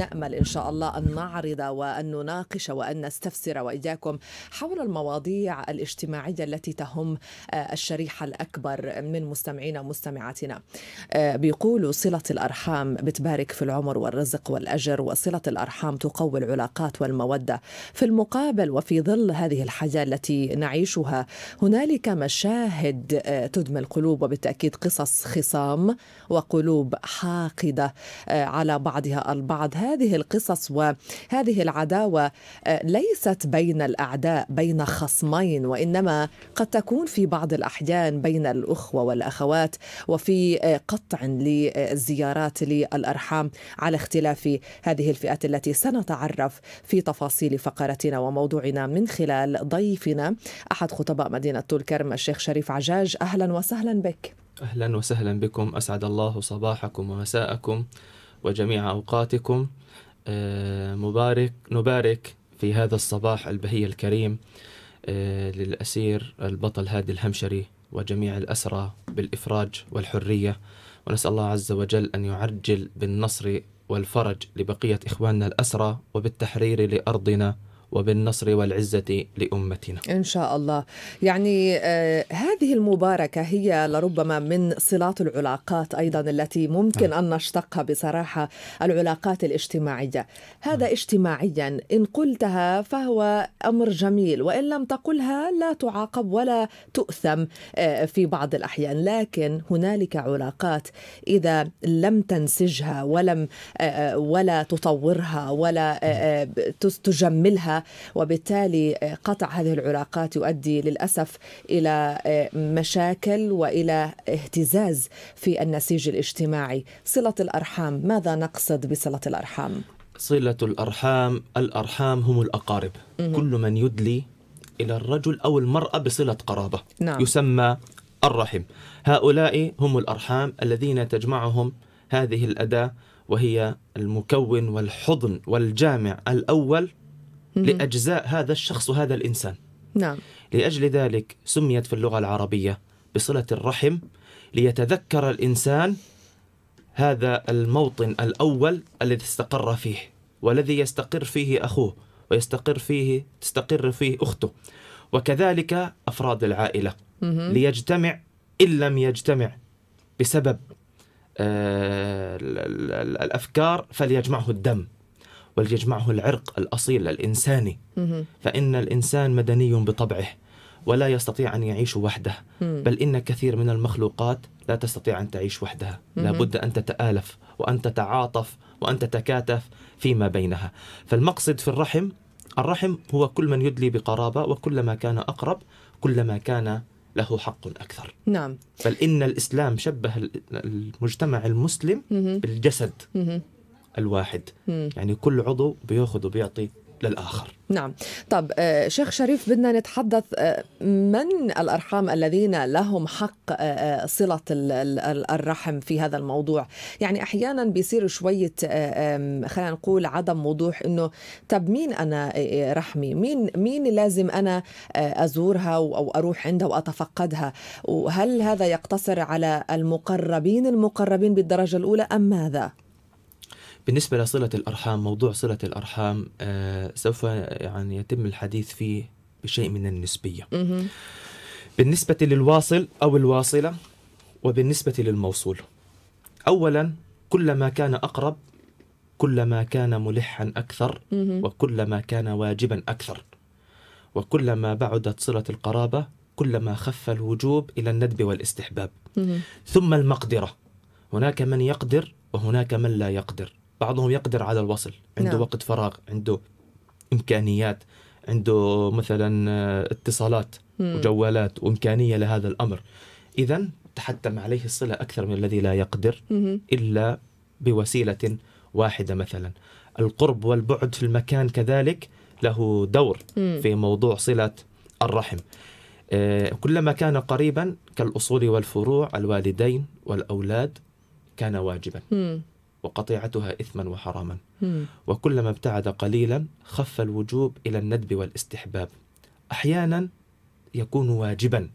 نأمل إن شاء الله أن نعرض وأن نناقش وأن نستفسر وإياكم حول المواضيع الاجتماعية التي تهم آه، الشريحة الأكبر من مستمعينا ومستمعاتنا آه، بيقولوا صلة الأرحام بتبارك في العمر والرزق والأجر وصلة الأرحام تقوي العلاقات والمودة في المقابل وفي ظل هذه الحياة التي نعيشها هنالك مشاهد آه، تدمي القلوب وبالتأكيد قصص خصام وقلوب حاقدة على بعضها البعض هذه القصص وهذه العداوه آه، ليست بين الاعداء بين خصمين وانما قد تكون في بعض الاحيان بين الاخوه والاخوات وفي آه، قطع للزيارات للارحام على اختلاف هذه الفئات التي سنتعرف في تفاصيل فقرتنا وموضوعنا من خلال ضيفنا احد خطباء مدينه طول كرم الشيخ شريف عجاج اهلا وسهلا بك اهلا وسهلا بكم اسعد الله صباحكم ومساءكم وجميع أوقاتكم آه، مبارك نبارك في هذا الصباح البهي الكريم آه، للأسير البطل هادي الهمشري وجميع الأسرى بالإفراج والحرية ونسأل الله عز وجل أن يعجل بالنصر والفرج لبقية إخواننا الأسرى وبالتحرير لأرضنا وبالنصر والعزة لأمتنا إن شاء الله يعني آه هذه المباركة هي لربما من صلات العلاقات أيضا التي ممكن آه. أن نشتقها بصراحة العلاقات الاجتماعية هذا آه. اجتماعيا إن قلتها فهو أمر جميل وإن لم تقلها لا تعاقب ولا تؤثم آه في بعض الأحيان لكن هنالك علاقات إذا لم تنسجها ولم آه, آه، ولا تطورها ولا آه, آه، نعم. تجملها وبالتالي آه، قطع هذه العلاقات يؤدي للاسف الى آه، مشاكل والى اهتزاز في النسيج الاجتماعي صله الارحام ماذا نقصد بصله الارحام صله الارحام الارحام هم الاقارب م- كل من يدلي الى الرجل او المراه بصله قرابه نعم. يسمى الرحم هؤلاء هم الارحام الذين تجمعهم هذه الاداه وهي المكون والحضن والجامع الاول لأجزاء هذا الشخص وهذا الإنسان نعم لأجل ذلك سميت في اللغة العربية بصلة الرحم ليتذكر الإنسان هذا الموطن الأول الذي استقر فيه والذي يستقر فيه أخوه ويستقر فيه تستقر فيه أخته وكذلك أفراد العائلة ليجتمع إن لم يجتمع بسبب آه، الأفكار فليجمعه الدم بل يجمعه العرق الأصيل الإنساني فإن الإنسان مدني بطبعه ولا يستطيع أن يعيش وحده بل إن كثير من المخلوقات لا تستطيع أن تعيش وحدها لابد أن تتآلف وأن تتعاطف وأن تتكاتف فيما بينها فالمقصد في الرحم الرحم هو كل من يدلي بقرابة وكلما كان أقرب كلما كان له حق أكثر نعم بل إن الإسلام شبه المجتمع المسلم بالجسد الواحد مم. يعني كل عضو بياخذ وبيعطي للآخر نعم طب آه، شيخ شريف بدنا نتحدث آه، من الأرحام الذين لهم حق آه، صلة الرحم في هذا الموضوع يعني أحيانا بيصير شوية خلينا نقول عدم وضوح أنه طب مين أنا رحمي مين, مين لازم أنا أزورها أو أروح عندها وأتفقدها وهل هذا يقتصر على المقربين المقربين بالدرجة الأولى أم ماذا؟ بالنسبة لصلة الأرحام موضوع صلة الأرحام آه، سوف يعني يتم الحديث فيه بشيء من النسبية بالنسبة للواصل أو الواصلة وبالنسبة للموصول أولا كلما كان أقرب كلما كان ملحا أكثر وكلما كان واجبا أكثر وكلما بعدت صلة القرابة كلما خف الوجوب إلى الندب والاستحباب ثم المقدرة هناك من يقدر وهناك من لا يقدر بعضهم يقدر على الوصل عنده نعم. وقت فراغ عنده إمكانيات عنده مثلا آه، اتصالات مم. وجوالات وإمكانية لهذا الأمر إذا تحتم عليه الصلة أكثر من الذي لا يقدر مم. إلا بوسيلة واحدة مثلا القرب والبعد في المكان كذلك له دور مم. في موضوع صلة الرحم آه، كلما كان قريبا كالأصول والفروع الوالدين والأولاد كان واجبا مم. وقطيعتها إثما وحراما مم. وكلما ابتعد قليلا خف الوجوب إلى الندب والاستحباب أحيانا يكون واجبا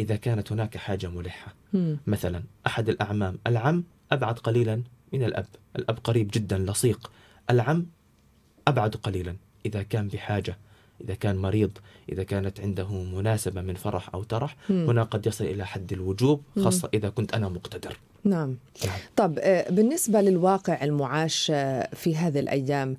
إذا كانت هناك حاجة ملحة مم. مثلا أحد الأعمام العم أبعد قليلا من الأب الأب قريب جدا لصيق العم أبعد قليلا إذا كان بحاجة إذا كان مريض إذا كانت عنده مناسبة من فرح أو ترح مم. هنا قد يصل إلى حد الوجوب خاصة إذا كنت أنا مقتدر نعم. نعم طب آه، بالنسبة للواقع المعاش آه، في هذه الأيام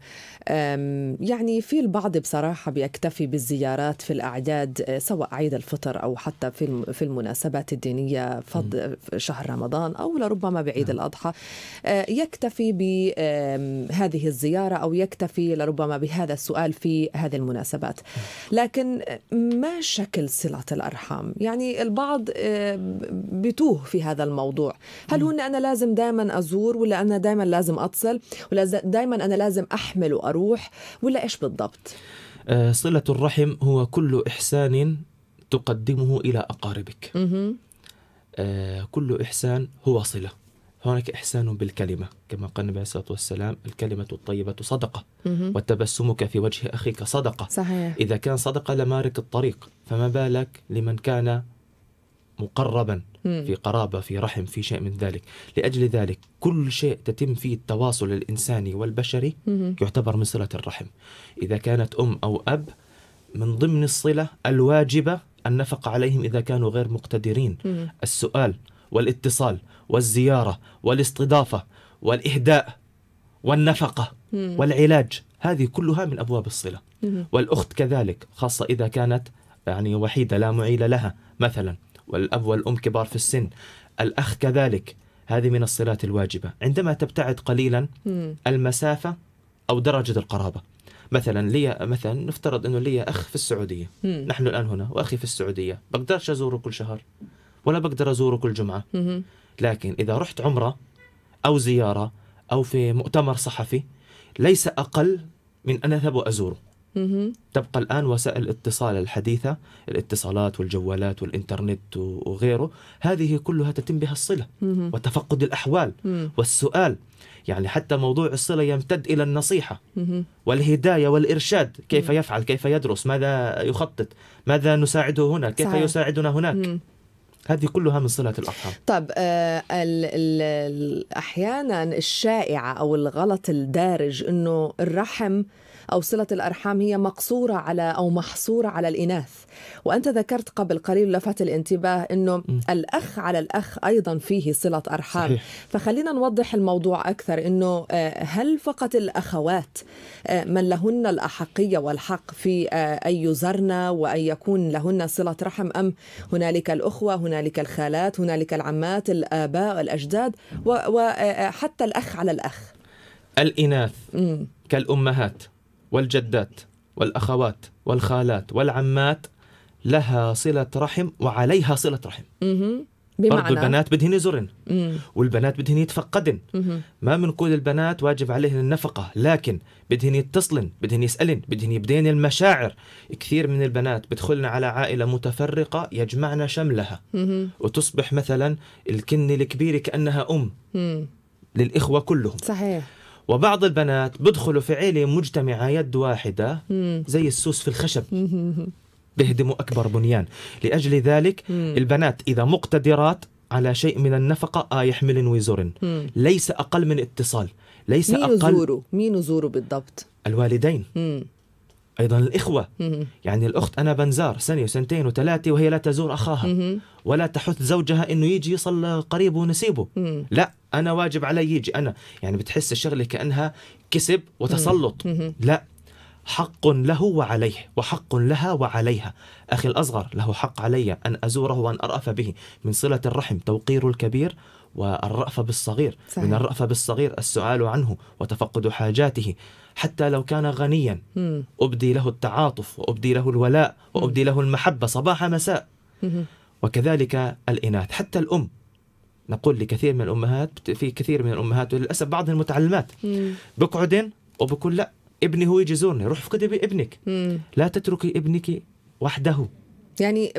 يعني في البعض بصراحة بيكتفي بالزيارات في الأعياد آه، سواء عيد الفطر أو حتى في في المناسبات الدينية فض شهر رمضان أو لربما بعيد نعم. الأضحى يكتفي بهذه الزيارة أو يكتفي لربما بهذا السؤال في هذه المناسبات نعم. لكن ما شكل صلة الأرحام يعني البعض بتوه في هذا الموضوع هل هل هن انا لازم دائما ازور ولا انا دائما لازم اتصل ولا دائما انا لازم احمل واروح ولا ايش بالضبط آه، صله الرحم هو كل احسان تقدمه الى اقاربك آه، كل احسان هو صله هناك إحسان بالكلمة كما قال النبي عليه الصلاة والسلام الكلمة الطيبة صدقة وتبسمك في وجه أخيك صدقة صحيح. إذا كان صدقة لمارك الطريق فما بالك لمن كان مقربا في قرابة في رحم في شيء من ذلك لأجل ذلك كل شيء تتم فيه التواصل الإنساني والبشري يعتبر من صلة الرحم إذا كانت أم أو أب من ضمن الصلة الواجبة النفقة عليهم إذا كانوا غير مقتدرين السؤال والاتصال والزيارة والاستضافة والإهداء والنفقة والعلاج هذه كلها من أبواب الصلة والأخت كذلك خاصة إذا كانت يعني وحيدة لا معيل لها مثلا والأب والأم كبار في السن الأخ كذلك هذه من الصلات الواجبة عندما تبتعد قليلا المسافة أو درجة القرابة مثلا لي مثلا نفترض انه لي اخ في السعوديه نحن الان هنا واخي في السعوديه بقدرش ازوره كل شهر ولا بقدر ازوره كل جمعه لكن اذا رحت عمره او زياره او في مؤتمر صحفي ليس اقل من ان اذهب وازوره تبقى الآن وسائل الاتصال الحديثة الاتصالات والجوالات والإنترنت وغيره هذه كلها تتم بها الصلة وتفقد الأحوال والسؤال يعني حتى موضوع الصلة يمتد إلى النصيحة والهداية والإرشاد كيف يفعل كيف يدرس ماذا يخطط ماذا نساعده هنا كيف صحيح. يساعدنا هناك هذه كلها من صلة الأرحام طب آه، أحيانا الشائعة أو الغلط الدارج أنه الرحم أو صلة الأرحام هي مقصورة على أو محصورة على الإناث وأنت ذكرت قبل قليل لفت الانتباه أنه م. الأخ على الأخ أيضا فيه صلة أرحام صحيح. فخلينا نوضح الموضوع أكثر أنه آه، هل فقط الأخوات آه، من لهن الأحقية والحق في آه، أن يزرن وأن يكون لهن صلة رحم أم هنالك الأخوة هنالك الخالات هنالك العمات الآباء الأجداد وحتى الأخ على الأخ الإناث م. كالأمهات والجدات والأخوات والخالات والعمات لها صلة رحم وعليها صلة رحم بمعنى برضو البنات بدهن يزرن والبنات بدهن يتفقدن مم. ما بنقول البنات واجب عليهن النفقه لكن بدهن يتصلن بدهن يسالن بدهن يبدين المشاعر كثير من البنات بدخلن على عائله متفرقه يجمعنا شملها مم. وتصبح مثلا الكنه الكبيره كانها ام مم. للاخوه كلهم صحيح وبعض البنات بدخلوا في عيله مجتمعه يد واحده زي السوس في الخشب بيهدموا اكبر بنيان لاجل ذلك البنات اذا مقتدرات على شيء من النفقه آه يحملن ويزورن ليس اقل من اتصال ليس مين اقل يزوره؟ مين يزوره بالضبط الوالدين أيضا الإخوة يعني الأخت أنا بنزار سنة وسنتين وثلاثة وهي لا تزور أخاها ولا تحث زوجها أنه يجي يصل قريبه ونسيبه لا أنا واجب علي يجي أنا يعني بتحس الشغلة كأنها كسب وتسلط لا حق له وعليه وحق لها وعليها أخي الأصغر له حق علي أن أزوره وأن أرأف به من صلة الرحم توقير الكبير والرأفة بالصغير صحيح. من الرأفة بالصغير السؤال عنه وتفقد حاجاته حتى لو كان غنيا م. أبدي له التعاطف وأبدي له الولاء وأبدي له المحبة صباح مساء م. وكذلك الإناث حتى الأم نقول لكثير من الأمهات في كثير من الأمهات وللأسف بعض المتعلمات بقعدين وبكل لا ابني هو يجي يزورني روح افقدي بابنك لا تتركي ابنك وحده يعني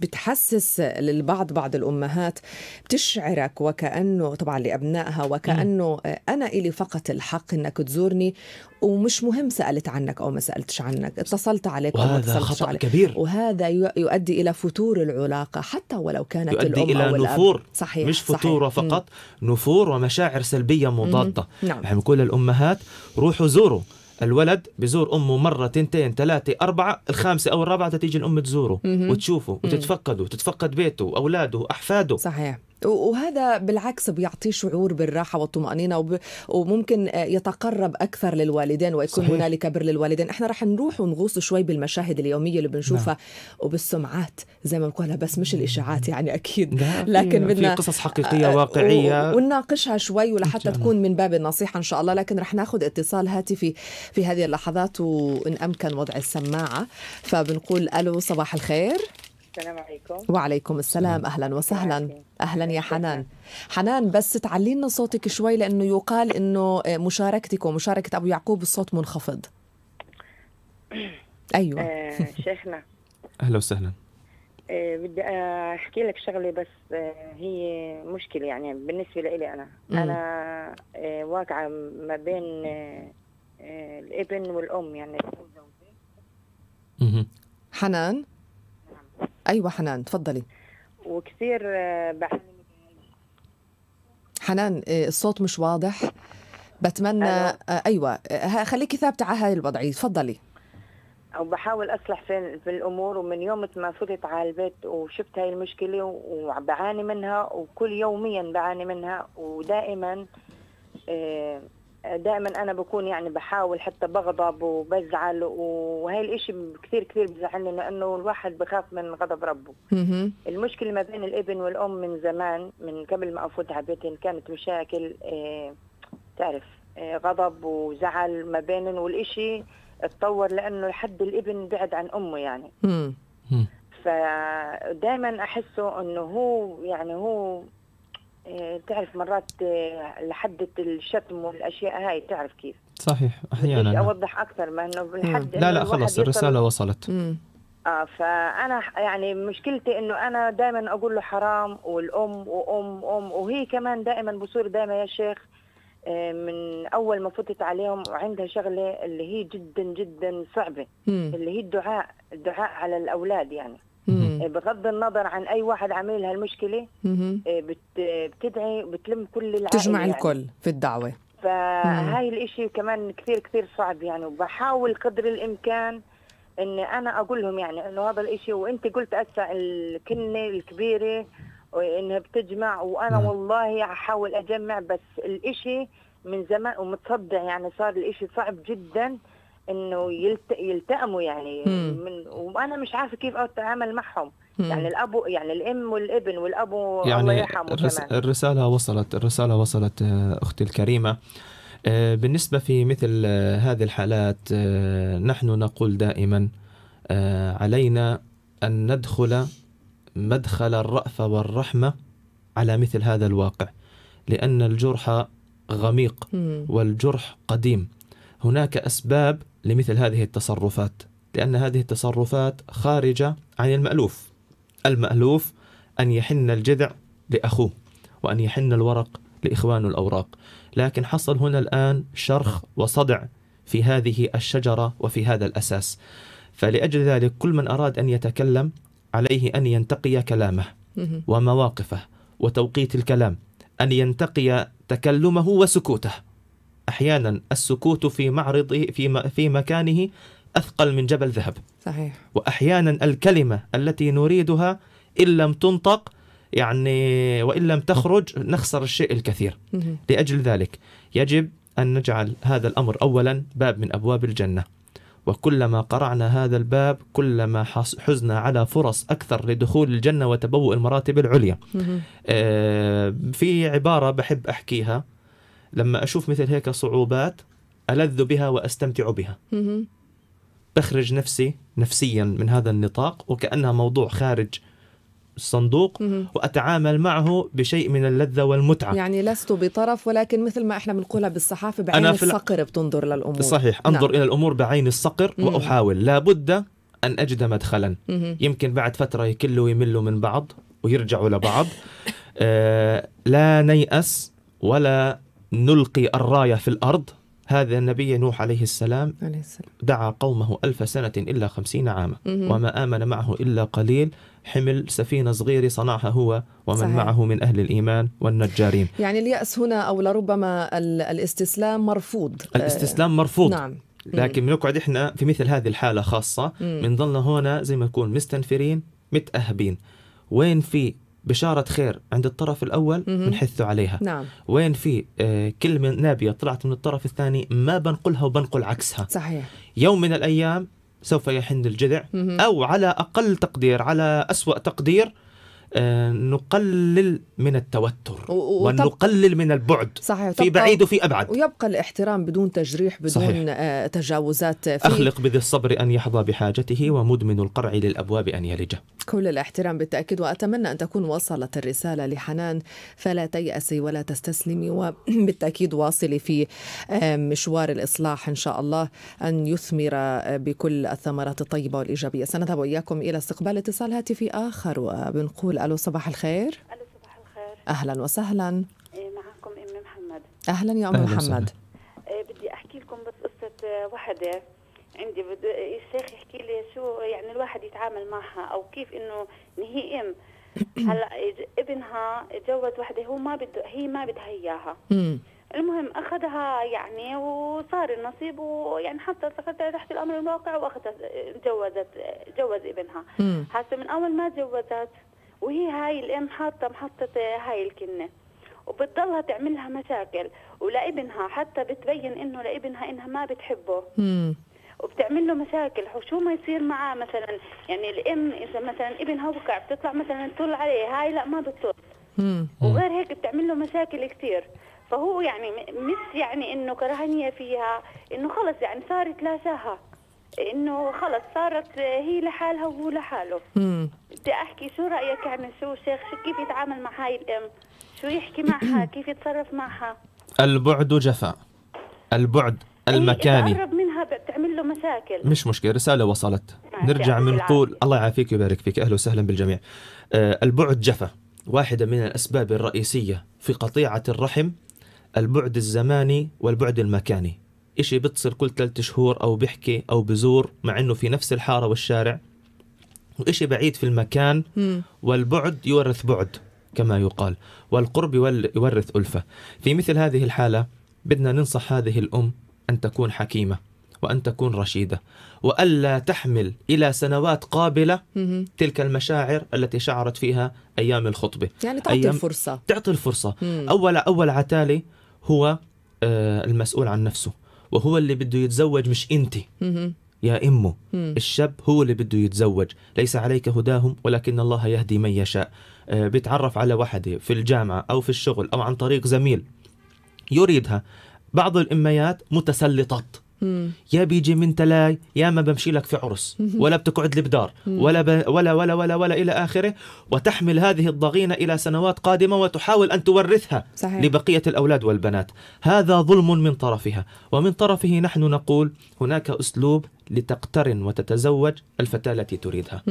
بتحسس للبعض بعض الامهات بتشعرك وكانه طبعا لابنائها وكانه انا الي فقط الحق انك تزورني ومش مهم سالت عنك او ما سالتش عنك اتصلت عليك وهذا أو خطا عليك. كبير وهذا يؤدي الى فتور العلاقه حتى ولو كانت يؤدي الام الى أو نفور الأب. صحيح مش فتور صحيح. فقط م. نفور ومشاعر سلبيه مضاده نعم. نحن كل الامهات روحوا زوروا الولد بزور امه مره تنتين ثلاثه اربعه الخامسه او الرابعه تيجي الام تزوره وتشوفه وتتفقده وتتفقد بيته واولاده واحفاده صحيح وهذا بالعكس بيعطيه شعور بالراحه والطمانينه وب... وممكن آه، يتقرب اكثر للوالدين ويكون هنالك بر للوالدين احنا رح نروح ونغوص شوي بالمشاهد اليوميه اللي بنشوفها نعم. وبالسمعات زي ما بنقولها بس مش الاشاعات يعني اكيد نعم. لكن بدنا في قصص آه، حقيقيه واقعيه و... ونناقشها شوي ولحتى تكون من باب النصيحه ان شاء الله لكن رح ناخذ اتصال هاتفي في هذه اللحظات وان امكن وضع السماعه فبنقول الو صباح الخير السلام عليكم وعليكم السلام اهلا وسهلا اهلا يا حنان حنان بس تعلي لنا صوتك شوي لانه يقال انه آه، مشاركتك ومشاركه ابو يعقوب الصوت منخفض ايوه آه شيخنا اهلا وسهلا آه بدي آه، احكي لك شغله بس آه هي مشكله يعني بالنسبه لي انا انا آه واقعه ما بين آه، الابن والام يعني حنان ايوه حنان تفضلي وكثير آه، بعاني حنان آه، الصوت مش واضح بتمنى ألو. آه، ايوه خليكي ثابته على هاي الوضعيه تفضلي وبحاول اصلح في الامور ومن يوم ما فتت على البيت وشفت هاي المشكله وبعاني منها وكل يوميا بعاني منها ودائما دائما انا بكون يعني بحاول حتى بغضب وبزعل وهي الاشي كثير كثير بزعلني لانه الواحد بخاف من غضب ربه المشكله ما بين الابن والام من زمان من قبل ما افوت على بيتهم يعني كانت مشاكل آه تعرف آه غضب وزعل ما بينهم والاشي اتطور لانه لحد الابن بعد عن امه يعني فدائما احسه انه هو يعني هو آه، تعرف مرات آه، لحدة الشتم والاشياء هاي تعرف كيف صحيح احيانا اوضح اكثر ما انه لحد لا لا خلص الرساله وصلت مم. اه فانا يعني مشكلتي انه انا دائما اقول له حرام والام وام وأم وهي كمان دائما بصير دائما يا شيخ آه، من اول ما فتت عليهم وعندها شغله اللي هي جدا جدا صعبه مم. اللي هي الدعاء الدعاء على الاولاد يعني إيه، بغض النظر عن اي واحد عامل لها المشكله إيه، بتدعي بتلم كل العائله تجمع يعني. الكل في الدعوه فهاي الاشي كمان كثير كثير صعب يعني وبحاول قدر الامكان ان انا اقول لهم يعني انه هذا الاشي وانت قلت اسا الكنه الكبيره وانها بتجمع وانا نعم. والله احاول اجمع بس الاشي من زمان ومتصدع يعني صار الاشي صعب جدا انه يلت... يلتئموا يعني من وانا مش عارفه كيف اتعامل معهم مم. يعني الاب يعني الام والابن والاب يعني الله يرحمه الرس... كمان. الرساله وصلت الرساله وصلت آه، اختي الكريمه آه، بالنسبة في مثل آه، هذه الحالات نحن نقول دائما علينا أن ندخل مدخل الرأفة والرحمة على مثل هذا الواقع لأن الجرح غميق والجرح قديم هناك أسباب لمثل هذه التصرفات لأن هذه التصرفات خارجة عن المألوف المألوف أن يحن الجذع لأخوه وأن يحن الورق لإخوانه الأوراق لكن حصل هنا الآن شرخ وصدع في هذه الشجرة وفي هذا الأساس فلأجل ذلك كل من أراد أن يتكلم عليه أن ينتقي كلامه ومواقفه وتوقيت الكلام أن ينتقي تكلمه وسكوته احيانا السكوت في معرض في في مكانه اثقل من جبل ذهب صحيح واحيانا الكلمه التي نريدها ان لم تنطق يعني وان لم تخرج نخسر الشيء الكثير لاجل ذلك يجب ان نجعل هذا الامر اولا باب من ابواب الجنه وكلما قرعنا هذا الباب كلما حزنا على فرص أكثر لدخول الجنة وتبوء المراتب العليا آه، في عبارة بحب أحكيها لما أشوف مثل هيك صعوبات ألذ بها وأستمتع بها بخرج نفسي نفسيا من هذا النطاق وكأنها موضوع خارج الصندوق واتعامل معه بشيء من اللذه والمتعه يعني لست بطرف ولكن مثل ما احنا بنقولها بالصحافه بعين أنا الصقر بتنظر للامور صحيح انظر نعم. الى الامور بعين الصقر واحاول لابد ان اجد مدخلا يمكن بعد فتره يكلوا ويملوا من بعض ويرجعوا لبعض آه لا نيأس ولا نلقي الراية في الأرض هذا النبي نوح عليه السلام, عليه السلام. دعا قومه ألف سنة إلا خمسين عاما مم. وما آمن معه إلا قليل حمل سفينة صغيرة صنعها هو ومن صحيح. معه من أهل الإيمان والنجارين يعني اليأس هنا أو لربما الاستسلام مرفوض الاستسلام مرفوض نعم لكن بنقعد احنا في مثل هذه الحاله خاصه بنضلنا هنا زي ما نكون مستنفرين متاهبين وين في بشارة خير عند الطرف الأول بنحثوا عليها نعم. وين في آه، كلمة نابية طلعت من الطرف الثاني ما بنقلها وبنقل عكسها صحيح يوم من الأيام سوف يحن الجذع أو على أقل تقدير على أسوأ تقدير آه، نقلل من التوتر ونقلل من البعد صحيح. في بعيد وفي ابعد ويبقى الاحترام بدون تجريح بدون صحيح. آه، تجاوزات في... اخلق بذي الصبر ان يحظى بحاجته ومدمن القرع للابواب ان يلجه كل الاحترام بالتأكيد وأتمنى أن تكون وصلت الرسالة لحنان فلا تيأسي ولا تستسلمي وبالتأكيد واصلي في آه، مشوار الإصلاح إن شاء الله أن يثمر آه، بكل الثمرات الطيبة والإيجابية سنذهب وإياكم إلى استقبال اتصال هاتفي آخر وبنقول ألو صباح الخير ألو صباح الخير أهلا وسهلا إيه، معكم أم محمد أهلا يا أم محمد إيه، بدي أحكي لكم بس قصة آه، وحدة عندي بد... الشيخ يحكي لي شو يعني الواحد يتعامل معها او كيف انه إن هي ام هلا ابنها اتجوز وحده هو ما بده هي ما بدها اياها المهم اخذها يعني وصار النصيب ويعني حتى اخذتها تحت الامر الواقع واخذت تجوزت تجوز ابنها هسه من اول ما تجوزت وهي هاي الام حاطه محطه هاي الكنه وبتضلها تعمل لها مشاكل ولابنها حتى بتبين انه لابنها انها ما بتحبه وبتعمل له مشاكل شو ما يصير معاه مثلا يعني الام اذا مثلا ابنها وقع بتطلع مثلا تطل عليه هاي لا ما بتطل وغير هيك بتعمل له مشاكل كثير فهو يعني مش يعني انه كرهنيه فيها انه خلص يعني صار يتلاشاها انه خلص صارت هي لحالها وهو لحاله بدي احكي شو رايك يعني شو الشيخ شو كيف يتعامل مع هاي الام شو يحكي معها كيف يتصرف معها البعد جفاء البعد المكاني له مشاكل مش مشكله رساله وصلت نعم، نرجع من قول الله يعافيك ويبارك فيك اهلا وسهلا بالجميع آه البعد جفا واحده من الاسباب الرئيسيه في قطيعه الرحم البعد الزماني والبعد المكاني إشي بتصل كل ثلاثة شهور أو بحكي أو بزور مع أنه في نفس الحارة والشارع وإشي بعيد في المكان والبعد يورث بعد كما يقال والقرب يورث ألفة في مثل هذه الحالة بدنا ننصح هذه الأم أن تكون حكيمة وأن تكون رشيدة وألا تحمل إلى سنوات قابلة تلك المشاعر التي شعرت فيها أيام الخطبة يعني تعطي أيام الفرصة تعطي الفرصة أول أول عتالي هو آه، المسؤول عن نفسه وهو اللي بده يتزوج مش أنت يا إمه الشاب هو اللي بده يتزوج ليس عليك هداهم ولكن الله يهدي من يشاء آه، بيتعرف على وحدة في الجامعة أو في الشغل أو عن طريق زميل يريدها بعض الإميات متسلطات يا بيجي من تلاي يا ما بمشي لك في عرس ولا بتقعد لي بدار ولا, ب... ولا ولا ولا ولا إلى آخره وتحمل هذه الضغينة إلى سنوات قادمة وتحاول أن تورثها صحيح. لبقية الأولاد والبنات هذا ظلم من طرفها ومن طرفه نحن نقول هناك أسلوب لتقترن وتتزوج الفتاة التي تريدها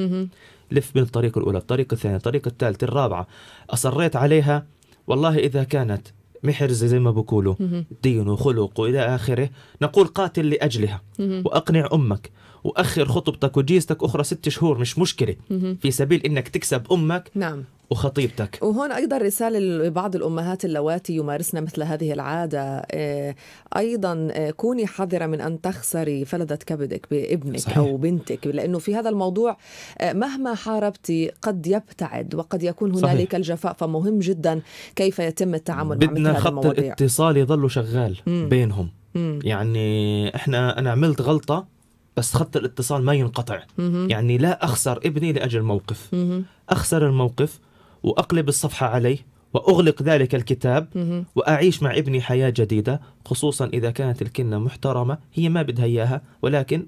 لف من الطريق الأولى الطريق الثاني الطريق الثالث الرابعة أصريت عليها والله إذا كانت محرزة زي ما بقولوا دين وخلق وإلى آخره نقول قاتل لأجلها وأقنع أمك واخر خطبتك وجيزتك اخرى ست شهور مش مشكله في سبيل انك تكسب امك نعم وخطيبتك وهون أيضا رسالة لبعض الأمهات اللواتي يمارسن مثل هذه العادة آه، أيضا آه، كوني حذرة من أن تخسري فلذة كبدك بابنك صحيح. أو بنتك لأنه في هذا الموضوع آه، مهما حاربتي قد يبتعد وقد يكون هنالك الجفاء فمهم جدا كيف يتم التعامل مع مثل خط الاتصال يظل شغال مم. بينهم مم. يعني احنا انا عملت غلطه بس خط الاتصال ما ينقطع مم. يعني لا اخسر ابني لاجل موقف مم. اخسر الموقف واقلب الصفحه عليه واغلق ذلك الكتاب واعيش مع ابني حياه جديده خصوصا اذا كانت الكنه محترمه هي ما بدها اياها ولكن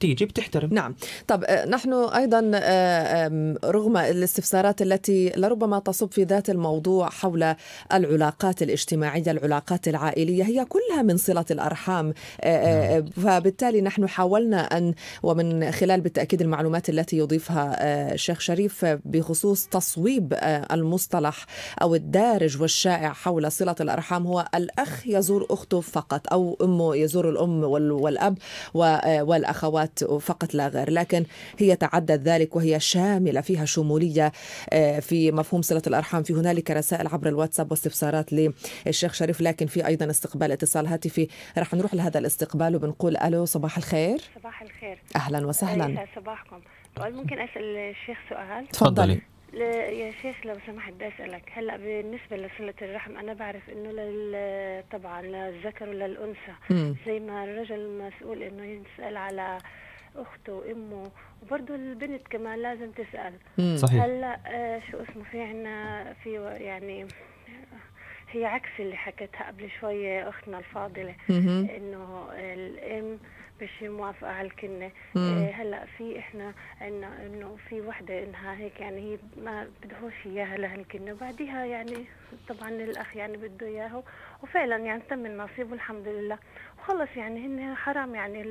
تيجي بتحترم نعم طب آه، نحن ايضا آه، رغم الاستفسارات التي لربما تصب في ذات الموضوع حول العلاقات الاجتماعيه العلاقات العائليه هي كلها من صله الارحام آه، نعم. فبالتالي نحن حاولنا ان ومن خلال بالتاكيد المعلومات التي يضيفها الشيخ شريف بخصوص تصويب المصطلح او الدارج والشائع حول صله الارحام هو الاخ يزور اخته فقط او امه يزور الام والاب والاخوات العلاقات فقط لا غير لكن هي تعدت ذلك وهي شاملة فيها شمولية آه، في مفهوم صلة الأرحام في هنالك رسائل عبر الواتساب واستفسارات للشيخ شريف لكن في أيضا استقبال اتصال هاتفي راح نروح لهذا الاستقبال وبنقول ألو صباح الخير صباح الخير أهلا وسهلا صباحكم طيب، ممكن أسأل الشيخ سؤال تفضلي لا يا شيخ لو سمحت بدي اسالك هلا بالنسبه لصله الرحم انا بعرف انه لل طبعا للذكر وللانثى زي ما الرجل مسؤول انه يسال على اخته وامه وبرضه البنت كمان لازم تسال صحيح هلا آه، شو اسمه في عنا في يعني هي عكس اللي حكتها قبل شوي اختنا الفاضله انه الام مش موافقه على الكنه إيه، هلا في احنا عندنا انه في وحده انها هيك يعني هي ما بدهوش اياها لهالكنه وبعديها يعني طبعا الاخ يعني بده اياه وفعلا يعني تم النصيب والحمد لله وخلص يعني هن حرام يعني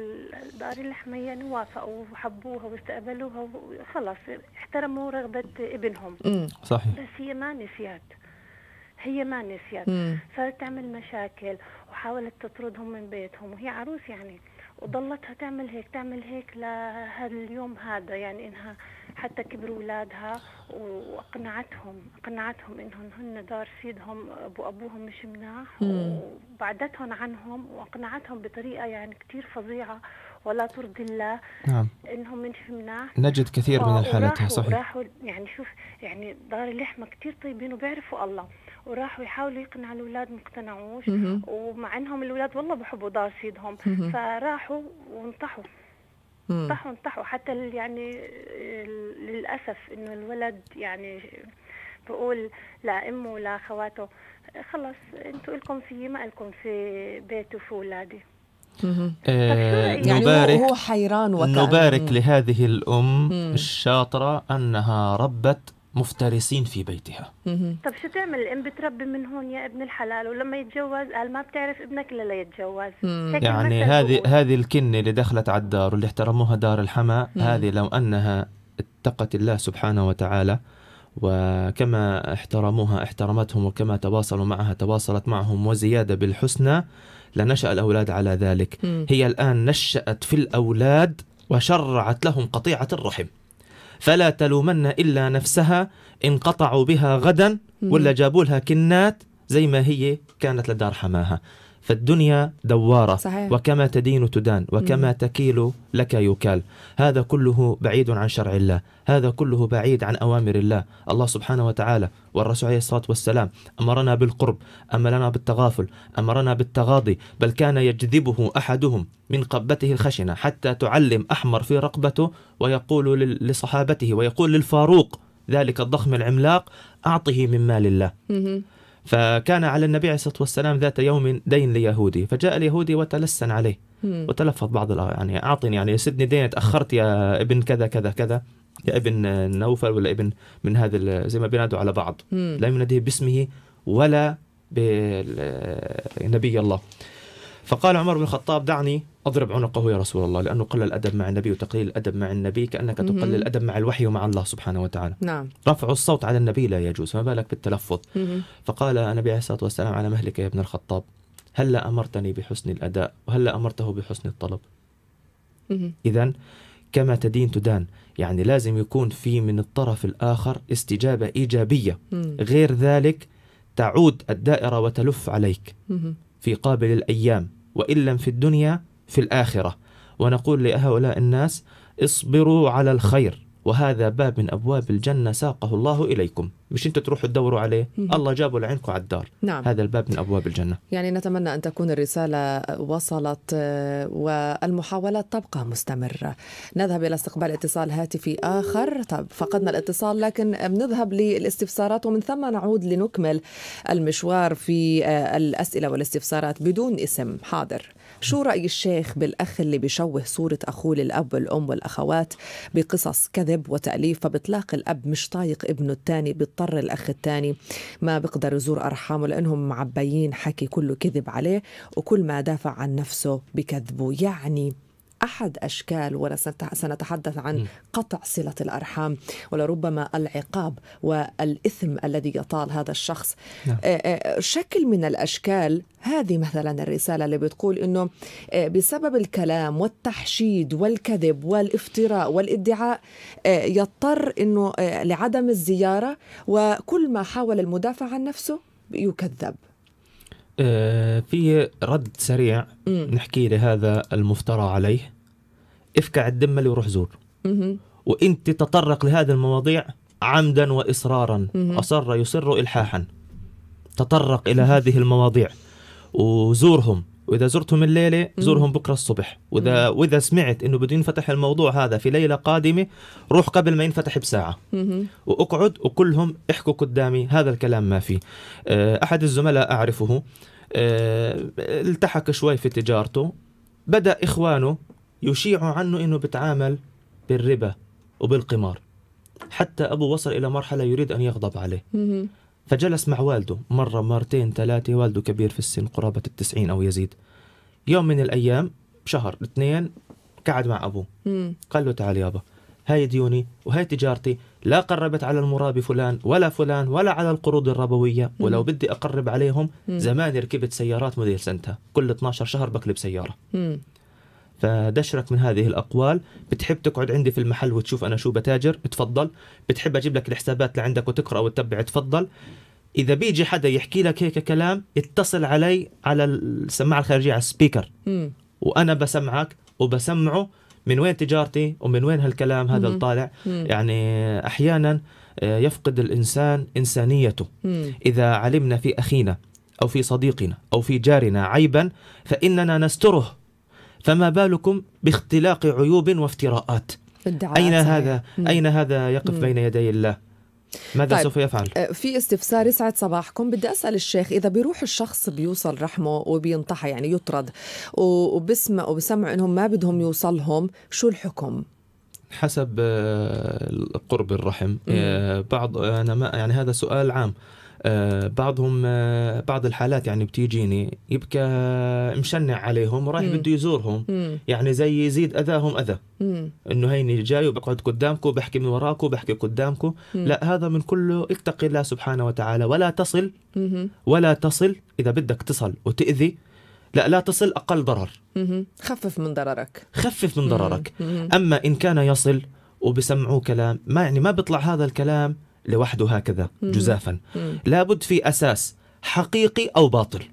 دار اللحمه يعني وافقوا وحبوها واستقبلوها وخلص احترموا رغبه ابنهم امم صحيح بس هي ما نسيت هي ما نسيت صارت تعمل مشاكل وحاولت تطردهم من بيتهم وهي عروس يعني وضلتها تعمل هيك تعمل هيك لهاليوم هذا يعني انها حتى كبروا اولادها واقنعتهم اقنعتهم انهم هن دار سيدهم ابو ابوهم مش مناح وبعدتهم عنهم واقنعتهم بطريقه يعني كثير فظيعه ولا ترضي الله نعم انهم مش مناح نجد كثير من الحالات صحيح راحوا يعني شوف يعني دار اللحمه كثير طيبين وبيعرفوا الله وراحوا يحاولوا يقنعوا الاولاد ما اقتنعوش ومع انهم الاولاد والله بحبوا دار سيدهم فراحوا وانطحوا انطحوا انطحوا حتى يعني للاسف انه الولد يعني بقول لامه لا لاخواته خلص انتوا لكم في ما لكم في بيته وفي اولادي آه، يعني نبارك هو حيران وكأن نبارك لهذه الأم الشاطرة أنها ربت مفترسين في بيتها طب شو تعمل الام بتربي من هون يا ابن الحلال ولما يتجوز قال ما بتعرف ابنك الا يتجوز يعني هذه هذه الكنه اللي دخلت على الدار واللي احترموها دار الحما هذه لو انها اتقت الله سبحانه وتعالى وكما احترموها احترمتهم وكما تواصلوا معها تواصلت معهم وزياده بالحسنى لنشأ الأولاد على ذلك هي الآن نشأت في الأولاد وشرعت لهم قطيعة الرحم فلا تلومن إلا نفسها انقطعوا بها غدا ولا جابوا لها كنات زي ما هي كانت لدار حماها فالدنيا دوارة صحيح. وكما تدين تدان وكما تكيل لك يكال هذا كله بعيد عن شرع الله هذا كله بعيد عن أوامر الله الله سبحانه وتعالى والرسول عليه الصلاة والسلام أمرنا بالقرب أمرنا بالتغافل أمرنا بالتغاضي بل كان يجذبه أحدهم من قبته الخشنة حتى تعلم أحمر في رقبته ويقول لصحابته ويقول للفاروق ذلك الضخم العملاق أعطه من مال الله فكان على النبي عليه الصلاة والسلام ذات يوم دين ليهودي فجاء اليهودي وتلسن عليه وتلفظ بعض يعني أعطني يعني سدني دين تأخرت يا ابن كذا كذا كذا يا ابن نوفل ولا ابن من هذا زي ما بينادوا على بعض لم لا يناديه باسمه ولا بنبي الله فقال عمر بن الخطاب دعني اضرب عنقه يا رسول الله لانه قل الادب مع النبي وتقليل الادب مع النبي كانك تقلل الادب مع الوحي ومع الله سبحانه وتعالى نعم رفع الصوت على النبي لا يجوز فما بالك بالتلفظ فقال النبي عليه الصلاه والسلام على مهلك يا ابن الخطاب هلا امرتني بحسن الاداء وهلا امرته بحسن الطلب اذا كما تدين تدان يعني لازم يكون في من الطرف الآخر استجابة إيجابية مم. غير ذلك تعود الدائرة وتلف عليك مم. في قابل الأيام وإن لم في الدنيا في الآخرة ونقول لهؤلاء الناس اصبروا على الخير وهذا باب من ابواب الجنه ساقه الله اليكم مش انت تروحوا تدوروا عليه الله جابه لعينكم على الدار نعم. هذا الباب من ابواب الجنه يعني نتمنى ان تكون الرساله وصلت آه، والمحاولات تبقى مستمره نذهب الى استقبال اتصال هاتفي اخر طب فقدنا الاتصال لكن بنذهب للاستفسارات ومن ثم نعود لنكمل المشوار في آه، الاسئله والاستفسارات بدون اسم حاضر شو رأي الشيخ بالأخ اللي بيشوه صورة أخوه للأب والأم والأخوات بقصص كذب وتأليف فبتلاقي الأب مش طايق ابنه الثاني بيضطر الأخ الثاني ما بيقدر يزور أرحامه لأنهم معبيين حكي كله كذب عليه وكل ما دافع عن نفسه بكذبه يعني أحد أشكال وسنتحدث عن قطع صلة الأرحام ولربما العقاب والإثم الذي يطال هذا الشخص نعم. آه، آه، شكل من الأشكال هذه مثلا الرسالة اللي بتقول أنه آه، بسبب الكلام والتحشيد والكذب والافتراء والادعاء يضطر أنه لعدم الزيارة وكل ما حاول المدافع عن نفسه يكذب آه، في رد سريع مم. نحكي لهذا المفترى عليه افكع اللي وروح زور مم. وانت تطرق لهذه المواضيع عمدا واصرارا مم. اصر يصر الحاحا تطرق الى هذه المواضيع وزورهم واذا زرتهم الليله زورهم بكره الصبح واذا مم. واذا سمعت انه بده ينفتح الموضوع هذا في ليله قادمه روح قبل ما ينفتح بساعه مم. واقعد وكلهم احكوا قدامي هذا الكلام ما فيه آه، احد الزملاء اعرفه آه، التحق شوي في تجارته بدا اخوانه يشيعوا عنه انه بتعامل بالربا وبالقمار حتى ابوه وصل الى مرحله يريد ان يغضب عليه مم. فجلس مع والده مرة مرتين ثلاثة والده كبير في السن قرابة التسعين أو يزيد يوم من الأيام شهر اثنين قعد مع أبوه قال له تعال يابا هاي ديوني وهاي تجارتي لا قربت على المرابي فلان ولا فلان ولا على القروض الربوية ولو بدي أقرب عليهم زمان ركبت سيارات موديل سنتها كل 12 شهر بقلب سيارة فدشرك من هذه الاقوال بتحب تقعد عندي في المحل وتشوف انا شو بتاجر تفضل بتحب اجيب لك الحسابات اللي عندك وتقرا وتتبع تفضل اذا بيجي حدا يحكي لك هيك كلام اتصل علي على السماعه الخارجيه على السبيكر وانا بسمعك وبسمعه من وين تجارتي ومن وين هالكلام هذا اللي طالع يعني احيانا آه، يفقد الانسان انسانيته اذا علمنا في اخينا او في صديقنا او في جارنا عيبا فاننا نستره فما بالكم باختلاق عيوب وافتراءات أين هذا مم. أين هذا يقف بين يدي الله ماذا طيب. سوف يفعل؟ أه، في استفسار يسعد صباحكم بدي اسال الشيخ اذا بيروح الشخص بيوصل رحمه وبينطحى يعني يطرد وبسمع وبسمع انهم ما بدهم يوصلهم شو الحكم؟ حسب آه، قرب الرحم آه، بعض انا ما يعني هذا سؤال عام آه، بعضهم آه، بعض الحالات يعني بتيجيني يبكى مشنع عليهم ورايح بده يزورهم مم. يعني زي يزيد اذاهم اذى انه هيني جاي وبقعد قدامكم وبحكي من وراكم وبحكي قدامكم لا هذا من كله اتقي الله سبحانه وتعالى ولا تصل مم. ولا تصل اذا بدك تصل وتاذي لا لا تصل اقل ضرر مم. خفف من ضررك خفف من ضررك اما ان كان يصل وبسمعوه كلام ما يعني ما بيطلع هذا الكلام لوحده هكذا جزافا لابد في أساس حقيقي أو باطل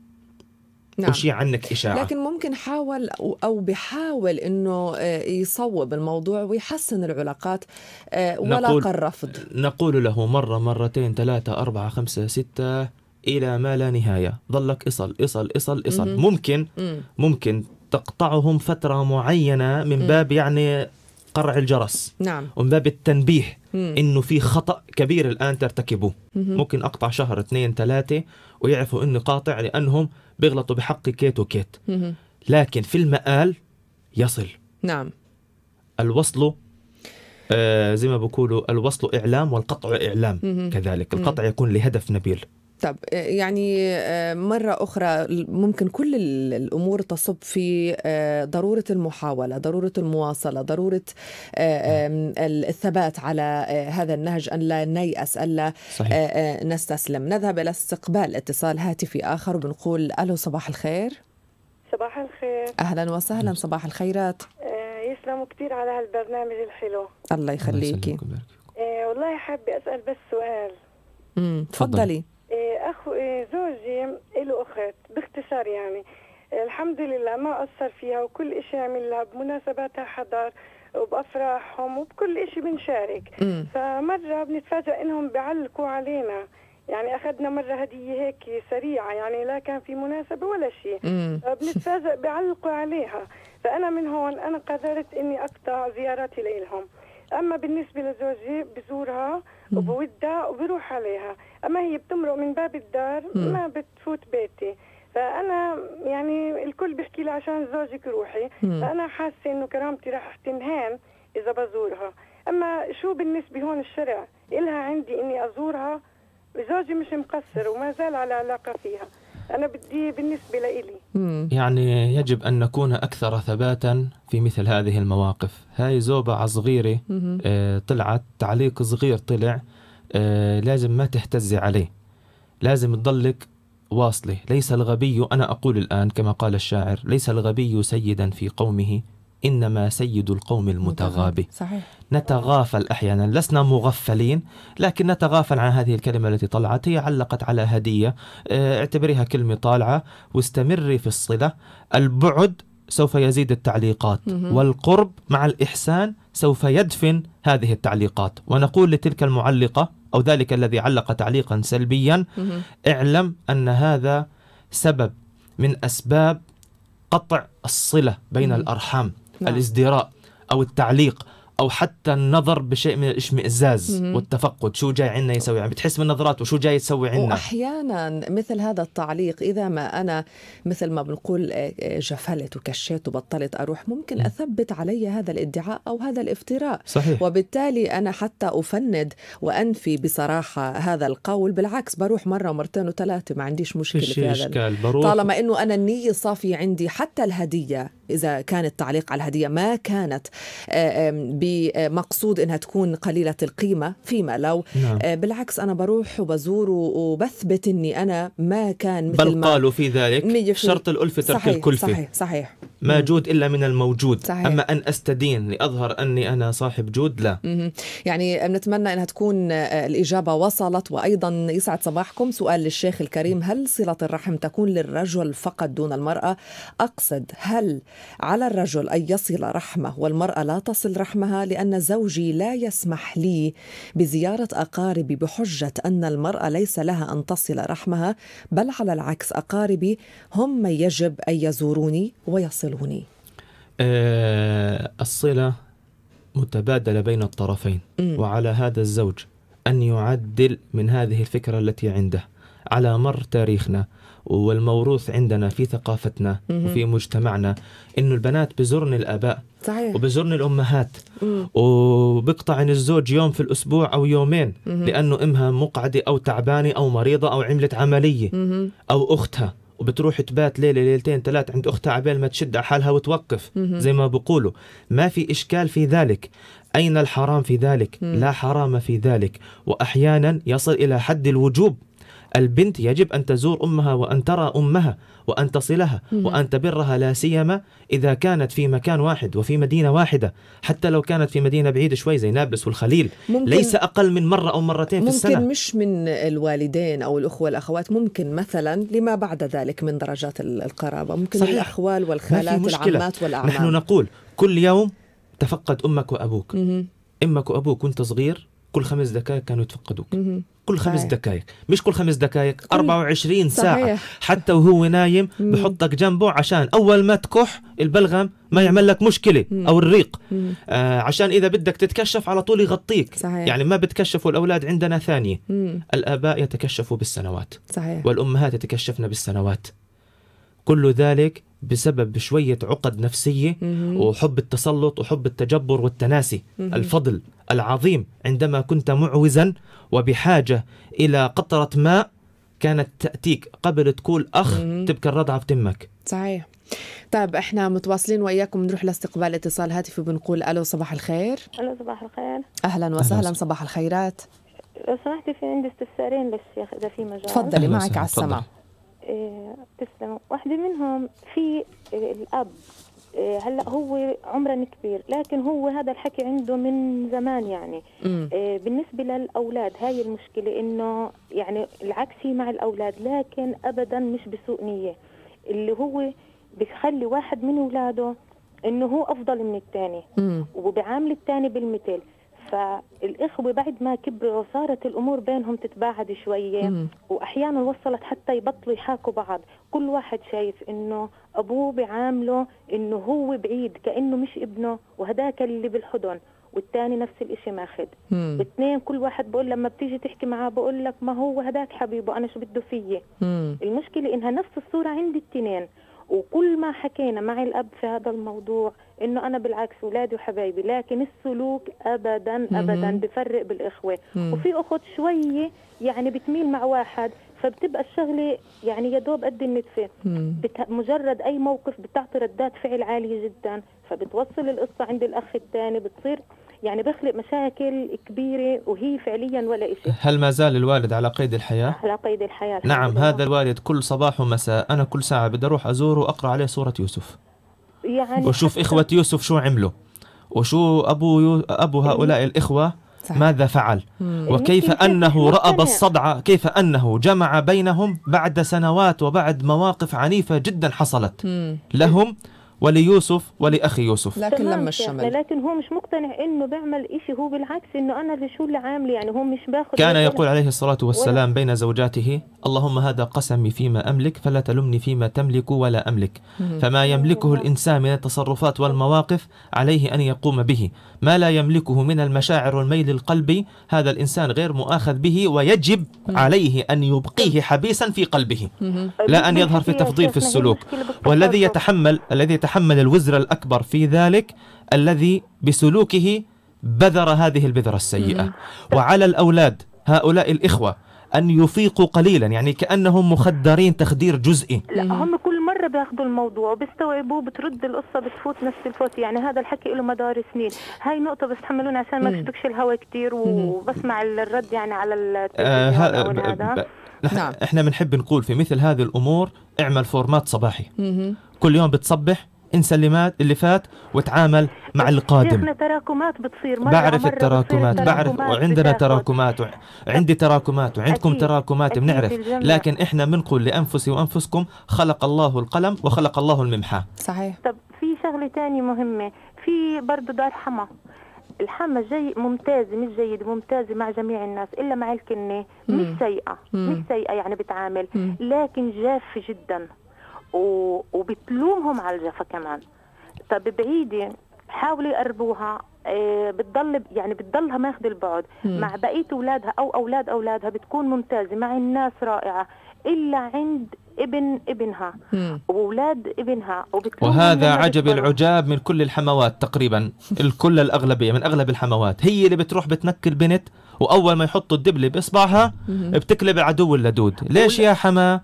نعم. وشي عنك إشاعة لكن ممكن حاول أو بحاول أنه آه، يصوب الموضوع ويحسن العلاقات آه، ولا الرفض نقول له مرة مرتين ثلاثة أربعة خمسة ستة إلى ما لا نهاية ظلك إصل إصل إصل إصل مم. ممكن مم. ممكن تقطعهم فترة معينة من باب يعني قرع الجرس نعم ومن باب التنبيه انه في خطا كبير الان ترتكبوه ممكن اقطع شهر اثنين ثلاثه ويعرفوا اني قاطع لانهم بيغلطوا بحقي كيت وكيت لكن في المآل يصل نعم الوصل آه زي ما بقولوا الوصل اعلام والقطع اعلام كذلك القطع يكون لهدف نبيل طب آه، يعني آه، مرة أخرى ممكن كل الأمور تصب في آه، ضرورة المحاولة ضرورة المواصلة ضرورة نعم. الثبات على هذا النهج أن لا نيأس ألا لا نستسلم نذهب إلى استقبال اتصال هاتفي آخر وبنقول ألو صباح الخير صباح الخير أهلا وسهلا صباح الخيرات يسلموا كثير على هالبرنامج الحلو الله يخليكي الله والله حابة أسأل بس سؤال تفضلي إيه، اخو إيه، زوجي له اخت باختصار يعني الحمد لله ما قصر فيها وكل شيء عملها بمناسباتها حضر وبأفراحهم وبكل شيء بنشارك فمرة بنتفاجئ إنهم بيعلقوا علينا يعني أخذنا مرة هدية هيك سريعة يعني لا كان في مناسبة ولا شيء فبنتفاجئ بيعلقوا عليها فأنا من هون أنا قررت إني أقطع زياراتي لهم أما بالنسبة لزوجي بزورها وبودها وبروح عليها اما هي بتمرق من باب الدار ما بتفوت بيتي فانا يعني الكل بيحكي لي عشان زوجك روحي فانا حاسه انه كرامتي راح تنهان اذا بزورها اما شو بالنسبه هون الشرع إلها عندي اني ازورها زوجي مش مقصر وما زال على علاقه فيها انا بدي بالنسبه لإلي يعني يجب ان نكون اكثر ثباتا في مثل هذه المواقف هاي زوبعة صغيره آه، طلعت تعليق صغير طلع آه، لازم ما تهتزي عليه لازم تضلك واصله ليس الغبي أنا أقول الآن كما قال الشاعر ليس الغبي سيدا في قومه إنما سيد القوم المتغابي صحيح. نتغافل أحيانا لسنا مغفلين لكن نتغافل عن هذه الكلمة التي طلعت هي علقت على هدية آه، اعتبريها كلمة طالعة واستمري في الصلة البعد سوف يزيد التعليقات والقرب مع الإحسان سوف يدفن هذه التعليقات ونقول لتلك المعلقة أو ذلك الذي علق تعليقا سلبيا اعلم أن هذا سبب من أسباب قطع الصلة بين الأرحام نعم. الازدراء أو التعليق او حتى النظر بشيء من الاشمئزاز والتفقد شو جاي عنا يسوي عم بتحس من وشو جاي تسوي عنا واحيانا مثل هذا التعليق اذا ما انا مثل ما بنقول آه، آه، جفلت وكشيت وبطلت اروح ممكن اثبت علي هذا الادعاء او هذا الافتراء صحيح. وبالتالي انا حتى افند وانفي بصراحه هذا القول بالعكس بروح مره ومرتين وثلاثه ما عنديش مشكله في هذا طالما انه انا النيه صافيه عندي حتى الهديه إذا كان التعليق على الهدية ما كانت آه، بمقصود أنها تكون قليلة القيمة فيما لو نعم. آه، بالعكس أنا بروح وبزور وبثبت أني أنا ما كان مثل بل ما قالوا في ذلك شرط الألفة ترك صحيح الكلفة صحيح صحيح ما جود إلا من الموجود صحيح. أما أن أستدين لأظهر أني أنا صاحب جود لا يعني نتمنى أنها تكون آه، الإجابة وصلت وأيضا يسعد صباحكم سؤال للشيخ الكريم هل صلة الرحم تكون للرجل فقط دون المرأة أقصد هل على الرجل أن يصل رحمه والمرأة لا تصل رحمها لأن زوجي لا يسمح لي بزيارة أقاربي بحجة أن المرأة ليس لها أن تصل رحمها بل على العكس أقاربي هم من يجب أن يزوروني ويصلوني أه الصلة متبادلة بين الطرفين م. وعلى هذا الزوج أن يعدل من هذه الفكرة التي عنده على مر تاريخنا والموروث عندنا في ثقافتنا مم. وفي مجتمعنا انه البنات بزرن الاباء صحيح وبزرن الامهات وبقطع عن الزوج يوم في الاسبوع او يومين مم. لانه امها مقعده او تعبانه او مريضه او عملت عمليه مم. او اختها وبتروح تبات ليله ليلتين ثلاث عند اختها عبال ما تشد على حالها وتوقف مم. زي ما بقولوا ما في اشكال في ذلك اين الحرام في ذلك مم. لا حرام في ذلك واحيانا يصل الى حد الوجوب البنت يجب أن تزور أمها وأن ترى أمها وأن تصلها وأن تبرها لا سيما إذا كانت في مكان واحد وفي مدينة واحدة حتى لو كانت في مدينة بعيدة شوي زي نابلس والخليل ممكن ليس أقل من مرة أو مرتين في السنة ممكن مش من الوالدين أو الأخوة والأخوات ممكن مثلا لما بعد ذلك من درجات القرابة ممكن صحيح. الأخوال والخالات العمات والأعمام نحن نقول كل يوم تفقد أمك وأبوك أمك وأبوك وأنت صغير كل خمس دقائق كانوا يتفقدوك كل خمس صحيح. دقائق مش كل خمس دقائق كل... 24 ساعة صحيح. حتى وهو نايم مم. بحطك جنبه عشان أول ما تكح البلغم ما يعمل لك مشكلة مم. أو الريق آه عشان إذا بدك تتكشف على طول يغطيك صحيح. يعني ما بتكشفوا الأولاد عندنا ثانية مم. الآباء يتكشفوا بالسنوات صحيح. والأمهات يتكشفن بالسنوات كل ذلك بسبب شوية عقد نفسية وحب التسلط وحب التجبر والتناسي الفضل العظيم عندما كنت معوزا وبحاجة إلى قطرة ماء كانت تأتيك قبل تقول أخ تبكى الرضعة بتمك صحيح طيب احنا متواصلين واياكم نروح لاستقبال اتصال هاتفي بنقول الو صباح الخير الو صباح الخير اهلا وسهلا صباح الخيرات لو سمحتي في عندي استفسارين بس اذا في مجال تفضلي معك على السماع إيه، تسلم واحدة منهم في إيه، الأب إيه، هلا هو عمرا كبير لكن هو هذا الحكي عنده من زمان يعني م. بالنسبه للاولاد هاي المشكله انه يعني العكس مع الاولاد لكن ابدا مش بسوء نيه اللي هو بخلي واحد من اولاده انه هو افضل من الثاني وبعامل الثاني بالمثل فالإخوة بعد ما كبروا صارت الأمور بينهم تتباعد شوية مم. وأحيانا وصلت حتى يبطلوا يحاكوا بعض كل واحد شايف إنه أبوه بعامله إنه هو بعيد كأنه مش ابنه وهداك اللي بالحضن والثاني نفس الإشي ماخذ الاثنين كل واحد بقول لما بتيجي تحكي معاه بقول لك ما هو هداك حبيبه أنا شو بده فيي المشكلة إنها نفس الصورة عند الاثنين وكل ما حكينا مع الاب في هذا الموضوع انه انا بالعكس اولادي وحبايبي لكن السلوك ابدا ابدا بفرق بالاخوه وفي اخت شويه يعني بتميل مع واحد فبتبقى الشغله يعني يا دوب قد النتفه مجرد اي موقف بتعطي ردات فعل عاليه جدا فبتوصل القصه عند الاخ الثاني بتصير يعني بخلق مشاكل كبيرة وهي فعليا ولا شيء هل ما زال الوالد على قيد الحياة؟ على قيد الحياة نعم هذا الوالد كل صباح ومساء أنا كل ساعة بدي أروح أزوره وأقرأ عليه صورة يوسف يعني وشوف إخوة يوسف شو عملوا وشو أبو, يو... أبو هؤلاء الإخوة صحيح. ماذا فعل مم. يعني وكيف أنه رأب الصدع كيف أنه جمع بينهم بعد سنوات وبعد مواقف عنيفة جدا حصلت مم. لهم وليوسف ولأخي يوسف لكن لما الشمل لكن هو مش مقتنع انه بيعمل شيء هو بالعكس انه انا اللي شو اللي عامله يعني هو مش باخذ كان يقول عليه الصلاة والسلام بين زوجاته اللهم هذا قسمي فيما أملك فلا تلمني فيما تملك ولا أملك فما يملكه الإنسان من التصرفات والمواقف عليه أن يقوم به ما لا يملكه من المشاعر والميل القلبي هذا الإنسان غير مؤاخذ به ويجب عليه أن يبقيه حبيسا في قلبه لا أن يظهر في تفضيل في السلوك والذي يتحمل الذي يتحمل يتحمل الوزر الأكبر في ذلك الذي بسلوكه بذر هذه البذرة السيئة طيب. وعلى الأولاد هؤلاء الإخوة أن يفيقوا قليلا يعني كأنهم مخدرين تخدير جزئي لا هم كل مرة بياخذوا الموضوع وبيستوعبوه بترد القصة بتفوت نفس الفوت يعني هذا الحكي له مدار سنين هاي نقطة بس تحملونا عشان ما تشبكش الهواء كتير وبسمع الرد يعني على آه هذا نعم. احنا بنحب نقول في مثل هذه الامور اعمل فورمات صباحي مم. كل يوم بتصبح انسى اللي مات اللي فات وتعامل مع القادم احنا تراكمات بتصير مرة بعرف مرة التراكمات بعرف وعندنا تراكمات عندي تراكمات وعندكم أكيد. تراكمات بنعرف لكن احنا بنقول لانفسي وانفسكم خلق الله القلم وخلق الله الممحى صحيح طب في شغله ثانيه مهمه في برضه دار حما الحما جي ممتازة مش جيدة ممتازة مع جميع الناس إلا مع الكنة مش سيئة مش سيئة يعني بتعامل لكن جافة جدا وبتلومهم على الجفا كمان طب بعيدة حاولوا يقربوها آه، بتضل يعني بتضلها ماخذ البعد مع بقيه اولادها او اولاد اولادها بتكون ممتازه مع الناس رائعه الا عند ابن ابنها واولاد ابنها وهذا عجب بتبرو. العجاب من كل الحموات تقريبا الكل الاغلبيه من اغلب الحموات هي اللي بتروح بتنكل البنت واول ما يحطوا الدبله باصبعها بتكلب عدو اللدود ليش يا حما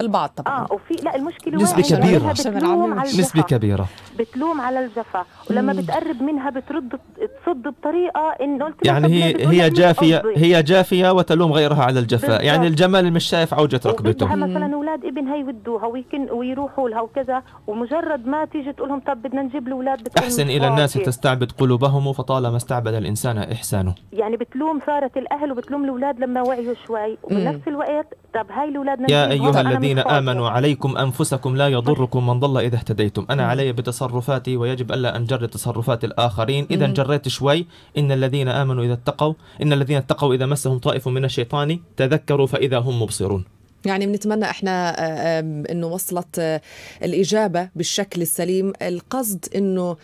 البعض طبعا اه وفي لا المشكله نسبه كبيره بتلوم على نسبه كبيره بتلوم على الجفا ولما بتقرب منها بترد تصد بطريقه انه يعني هي هي جافيه هي جافيه وتلوم غيرها على الجفاء يعني الجمال مش شايف عوجه ركبته مثلا اولاد ابن هي ودوها ويكن ويروحوا لها وكذا ومجرد ما تيجي تقول لهم طب بدنا نجيب الاولاد احسن الى الناس تستعبد قلوبهم فطالما استعبد الانسان احسانه يعني بتلوم ثاره الاهل وبتلوم الاولاد لما وعيوا شوي وبنفس الوقت طب هاي الاولاد يا ايها الذين الذين آمنوا عليكم أنفسكم لا يضركم من ضل إذا اهتديتم أنا علي بتصرفاتي ويجب ألا أنجر تصرفات الآخرين إذا جريت شوي إن الذين آمنوا إذا اتقوا إن الذين اتقوا إذا مسهم طائف من الشيطان تذكروا فإذا هم مبصرون يعني بنتمنى احنا آه، انه وصلت آه، الاجابه بالشكل السليم القصد انه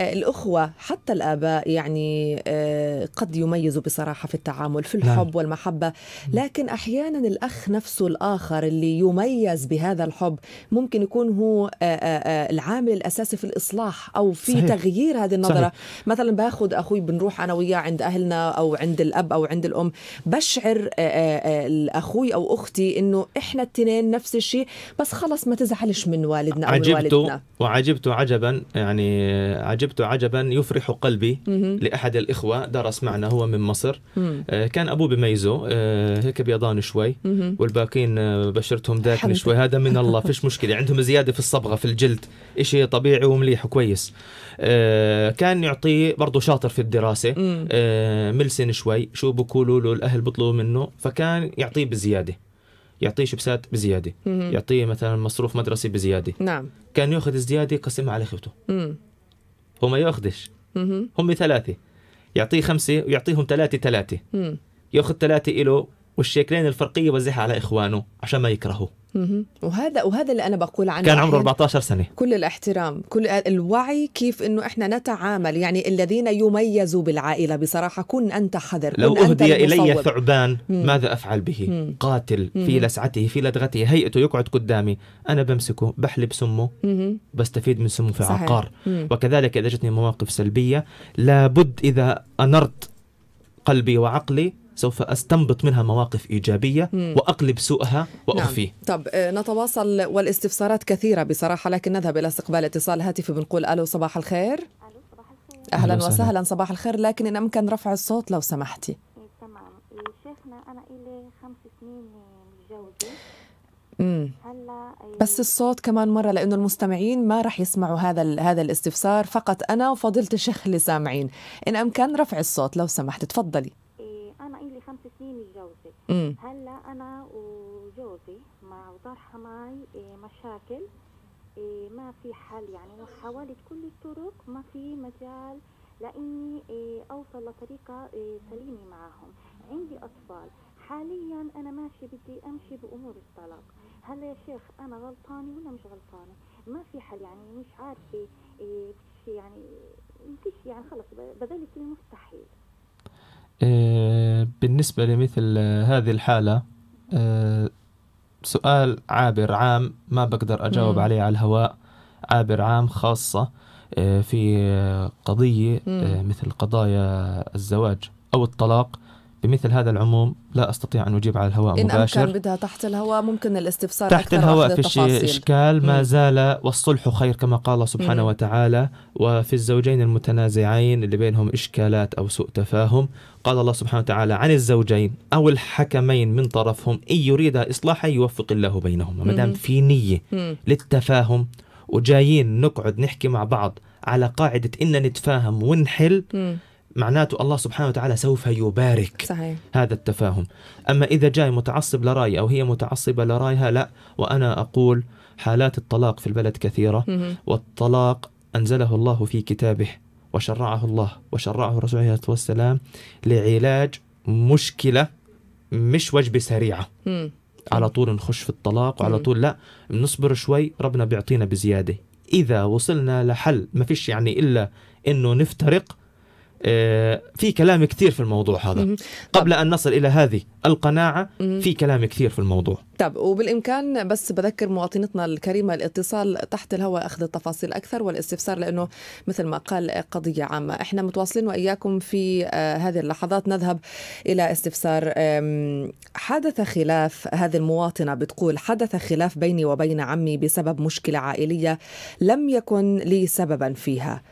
آه، الأخوة حتى الآباء يعني آه، قد يميزوا بصراحة في التعامل في الحب نعم. والمحبة لكن أحيانا الأخ نفسه الآخر اللي يميز بهذا الحب ممكن يكون هو آه، العامل الأساسي في الإصلاح أو في صحيح. تغيير هذه النظرة صحيح. مثلا باخذ أخوي بنروح أنا وياه عند أهلنا أو عند الأب أو عند الأم بشعر أخوي أو أختي أنه إحنا التنين نفس الشيء بس خلص ما تزعلش من والدنا أو من والدنا وعجبته وعجبت عجبا يعني عجبت عجبت عجبا يفرح قلبي لأحد الإخوة درس معنا هو من مصر آه، كان أبوه بميزه آه، هيك بيضان شوي والباقين آه، بشرتهم داكنة شوي هذا من الله فيش مشكلة عندهم زيادة في الصبغة في الجلد إشي طبيعي ومليح وكويس كان يعطيه برضه شاطر في الدراسة ملسن شوي شو بقولوا له الأهل بيطلبوا منه فكان يعطيه بزيادة يعطيه شبسات بزياده يعطيه مثلا مصروف مدرسي بزياده نعم كان ياخذ الزياده يقسمها على اخوته هو ما ياخذش هم ثلاثه يعطيه خمسه ويعطيهم ثلاثه ثلاثه ياخذ ثلاثه إله والشكلين الفرقيه وزعها على اخوانه عشان ما يكرهوا وهذا وهذا اللي انا بقول عنه كان عمره 14 سنه كل الاحترام كل الوعي كيف انه احنا نتعامل يعني الذين يميزوا بالعائله بصراحه كن انت حذر لو كن اهدي الي ثعبان ماذا افعل به مم. قاتل مم. في لسعته في لدغته هيئته يقعد قدامي انا بمسكه بحلب سمه بستفيد من سمه في صحيح. عقار مم. وكذلك اذا جتني مواقف سلبيه لابد اذا انرت قلبي وعقلي سوف أستنبط منها مواقف إيجابية وأقلب سوءها وأخفيه نعم. طب آه، نتواصل والاستفسارات كثيرة بصراحة لكن نذهب إلى استقبال اتصال هاتفي بنقول ألو صباح الخير ألو صباح الخير أهلا وسهلا. وسهلا صباح الخير لكن إن أمكن رفع الصوت لو سمحتي إيه، تمام إيه، شيخنا أنا إلي خمس سنين متجوزة هلا إيه. بس الصوت كمان مره لانه المستمعين ما راح يسمعوا هذا هذا الاستفسار فقط انا وفضيله الشيخ اللي سامعين ان امكن رفع الصوت لو سمحت تفضلي هلا انا وجوزي مع وطرحه معي إيه، مشاكل إيه، ما في حل يعني وحاولت كل الطرق ما في مجال لاني إيه، اوصل لطريقه سليمه معهم عندي اطفال حاليا انا ماشي بدي امشي بامور الطلاق هلا يا شيخ انا غلطانه ولا مش غلطانه ما في حل يعني مش عارفه يعني فيش يعني خلص بذلت المستحيل آه، بالنسبة لمثل آه، هذه الحالة آه، سؤال عابر عام ما بقدر أجاوب مم. عليه على الهواء عابر عام خاصة في قضية مم. مثل قضايا الزواج أو الطلاق بمثل هذا العموم لا استطيع ان اجيب على الهواء إن مباشر إن بدها تحت الهواء ممكن الاستفسار تحت الهواء في شيء اشكال ما زال والصلح خير كما قال الله سبحانه مم. وتعالى وفي الزوجين المتنازعين اللي بينهم اشكالات او سوء تفاهم قال الله سبحانه وتعالى عن الزوجين او الحكمين من طرفهم ان يريدا اصلاحا يوفق الله بينهما ما دام في نيه مم. للتفاهم وجايين نقعد نحكي مع بعض على قاعده ان نتفاهم ونحل مم. معناته الله سبحانه وتعالى سوف يبارك صحيح. هذا التفاهم أما إذا جاي متعصب لرأي أو هي متعصبة لرأيها لا وأنا أقول حالات الطلاق في البلد كثيرة والطلاق أنزله الله في كتابه وشرعه الله وشرعه الرسول عليه الصلاة والسلام لعلاج مشكلة مش وجبة سريعة على طول نخش في الطلاق وعلى طول لا بنصبر شوي ربنا بيعطينا بزيادة إذا وصلنا لحل ما فيش يعني إلا إنه نفترق آه، في كلام كثير في الموضوع هذا قبل أن نصل إلى هذه القناعة في كلام كثير في الموضوع طب وبالإمكان بس بذكر مواطنتنا الكريمة الاتصال تحت الهواء أخذ التفاصيل أكثر والاستفسار لأنه مثل ما قال قضية عامة إحنا متواصلين وإياكم في آه، هذه اللحظات نذهب إلى استفسار حدث خلاف هذه المواطنة بتقول حدث خلاف بيني وبين عمي بسبب مشكلة عائلية لم يكن لي سببا فيها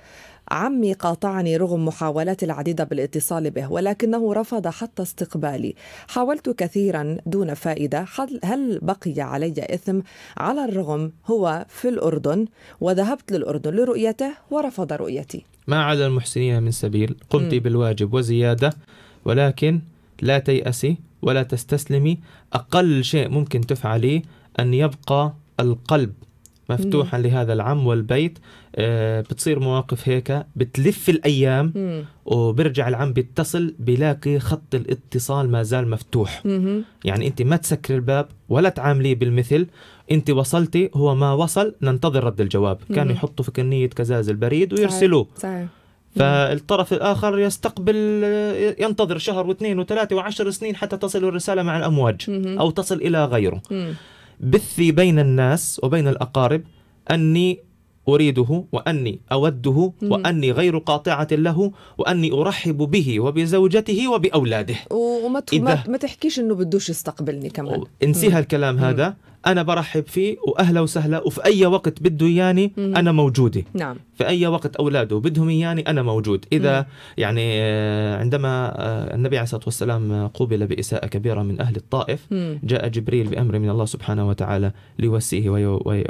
عمي قاطعني رغم محاولاتي العديدة بالاتصال به ولكنه رفض حتى استقبالي حاولت كثيرا دون فائدة هل بقي علي إثم على الرغم هو في الأردن وذهبت للأردن لرؤيته ورفض رؤيتي ما على المحسنين من سبيل قمت م. بالواجب وزيادة ولكن لا تيأسي ولا تستسلمي أقل شيء ممكن تفعليه أن يبقى القلب مفتوحا مم. لهذا العم والبيت آه، بتصير مواقف هيك بتلف الايام مم. وبرجع العم بيتصل بيلاقي خط الاتصال ما زال مفتوح مم. يعني انت ما تسكري الباب ولا تعامليه بالمثل انت وصلتي هو ما وصل ننتظر رد الجواب كانوا يحطوا في كنيه كزاز البريد ويرسلوه صحيح. فالطرف الاخر يستقبل آه، ينتظر شهر واثنين وثلاثه وعشر سنين حتى تصل الرساله مع الامواج او تصل الى غيره بثي بين الناس وبين الأقارب أني أريده وأني أوده وأني غير قاطعة له وأني أرحب به وبزوجته وبأولاده وما ما تحكيش أنه بدوش يستقبلني كمان انسيها الكلام هذا انا برحب فيه واهلا وسهلا وفي اي وقت بده اياني انا موجوده نعم في اي وقت اولاده بدهم اياني انا موجود اذا مم. يعني آه، عندما آه، النبي عليه الصلاه والسلام قوبل باساءه كبيره من اهل الطائف مم. جاء جبريل بامر من الله سبحانه وتعالى ليوسيه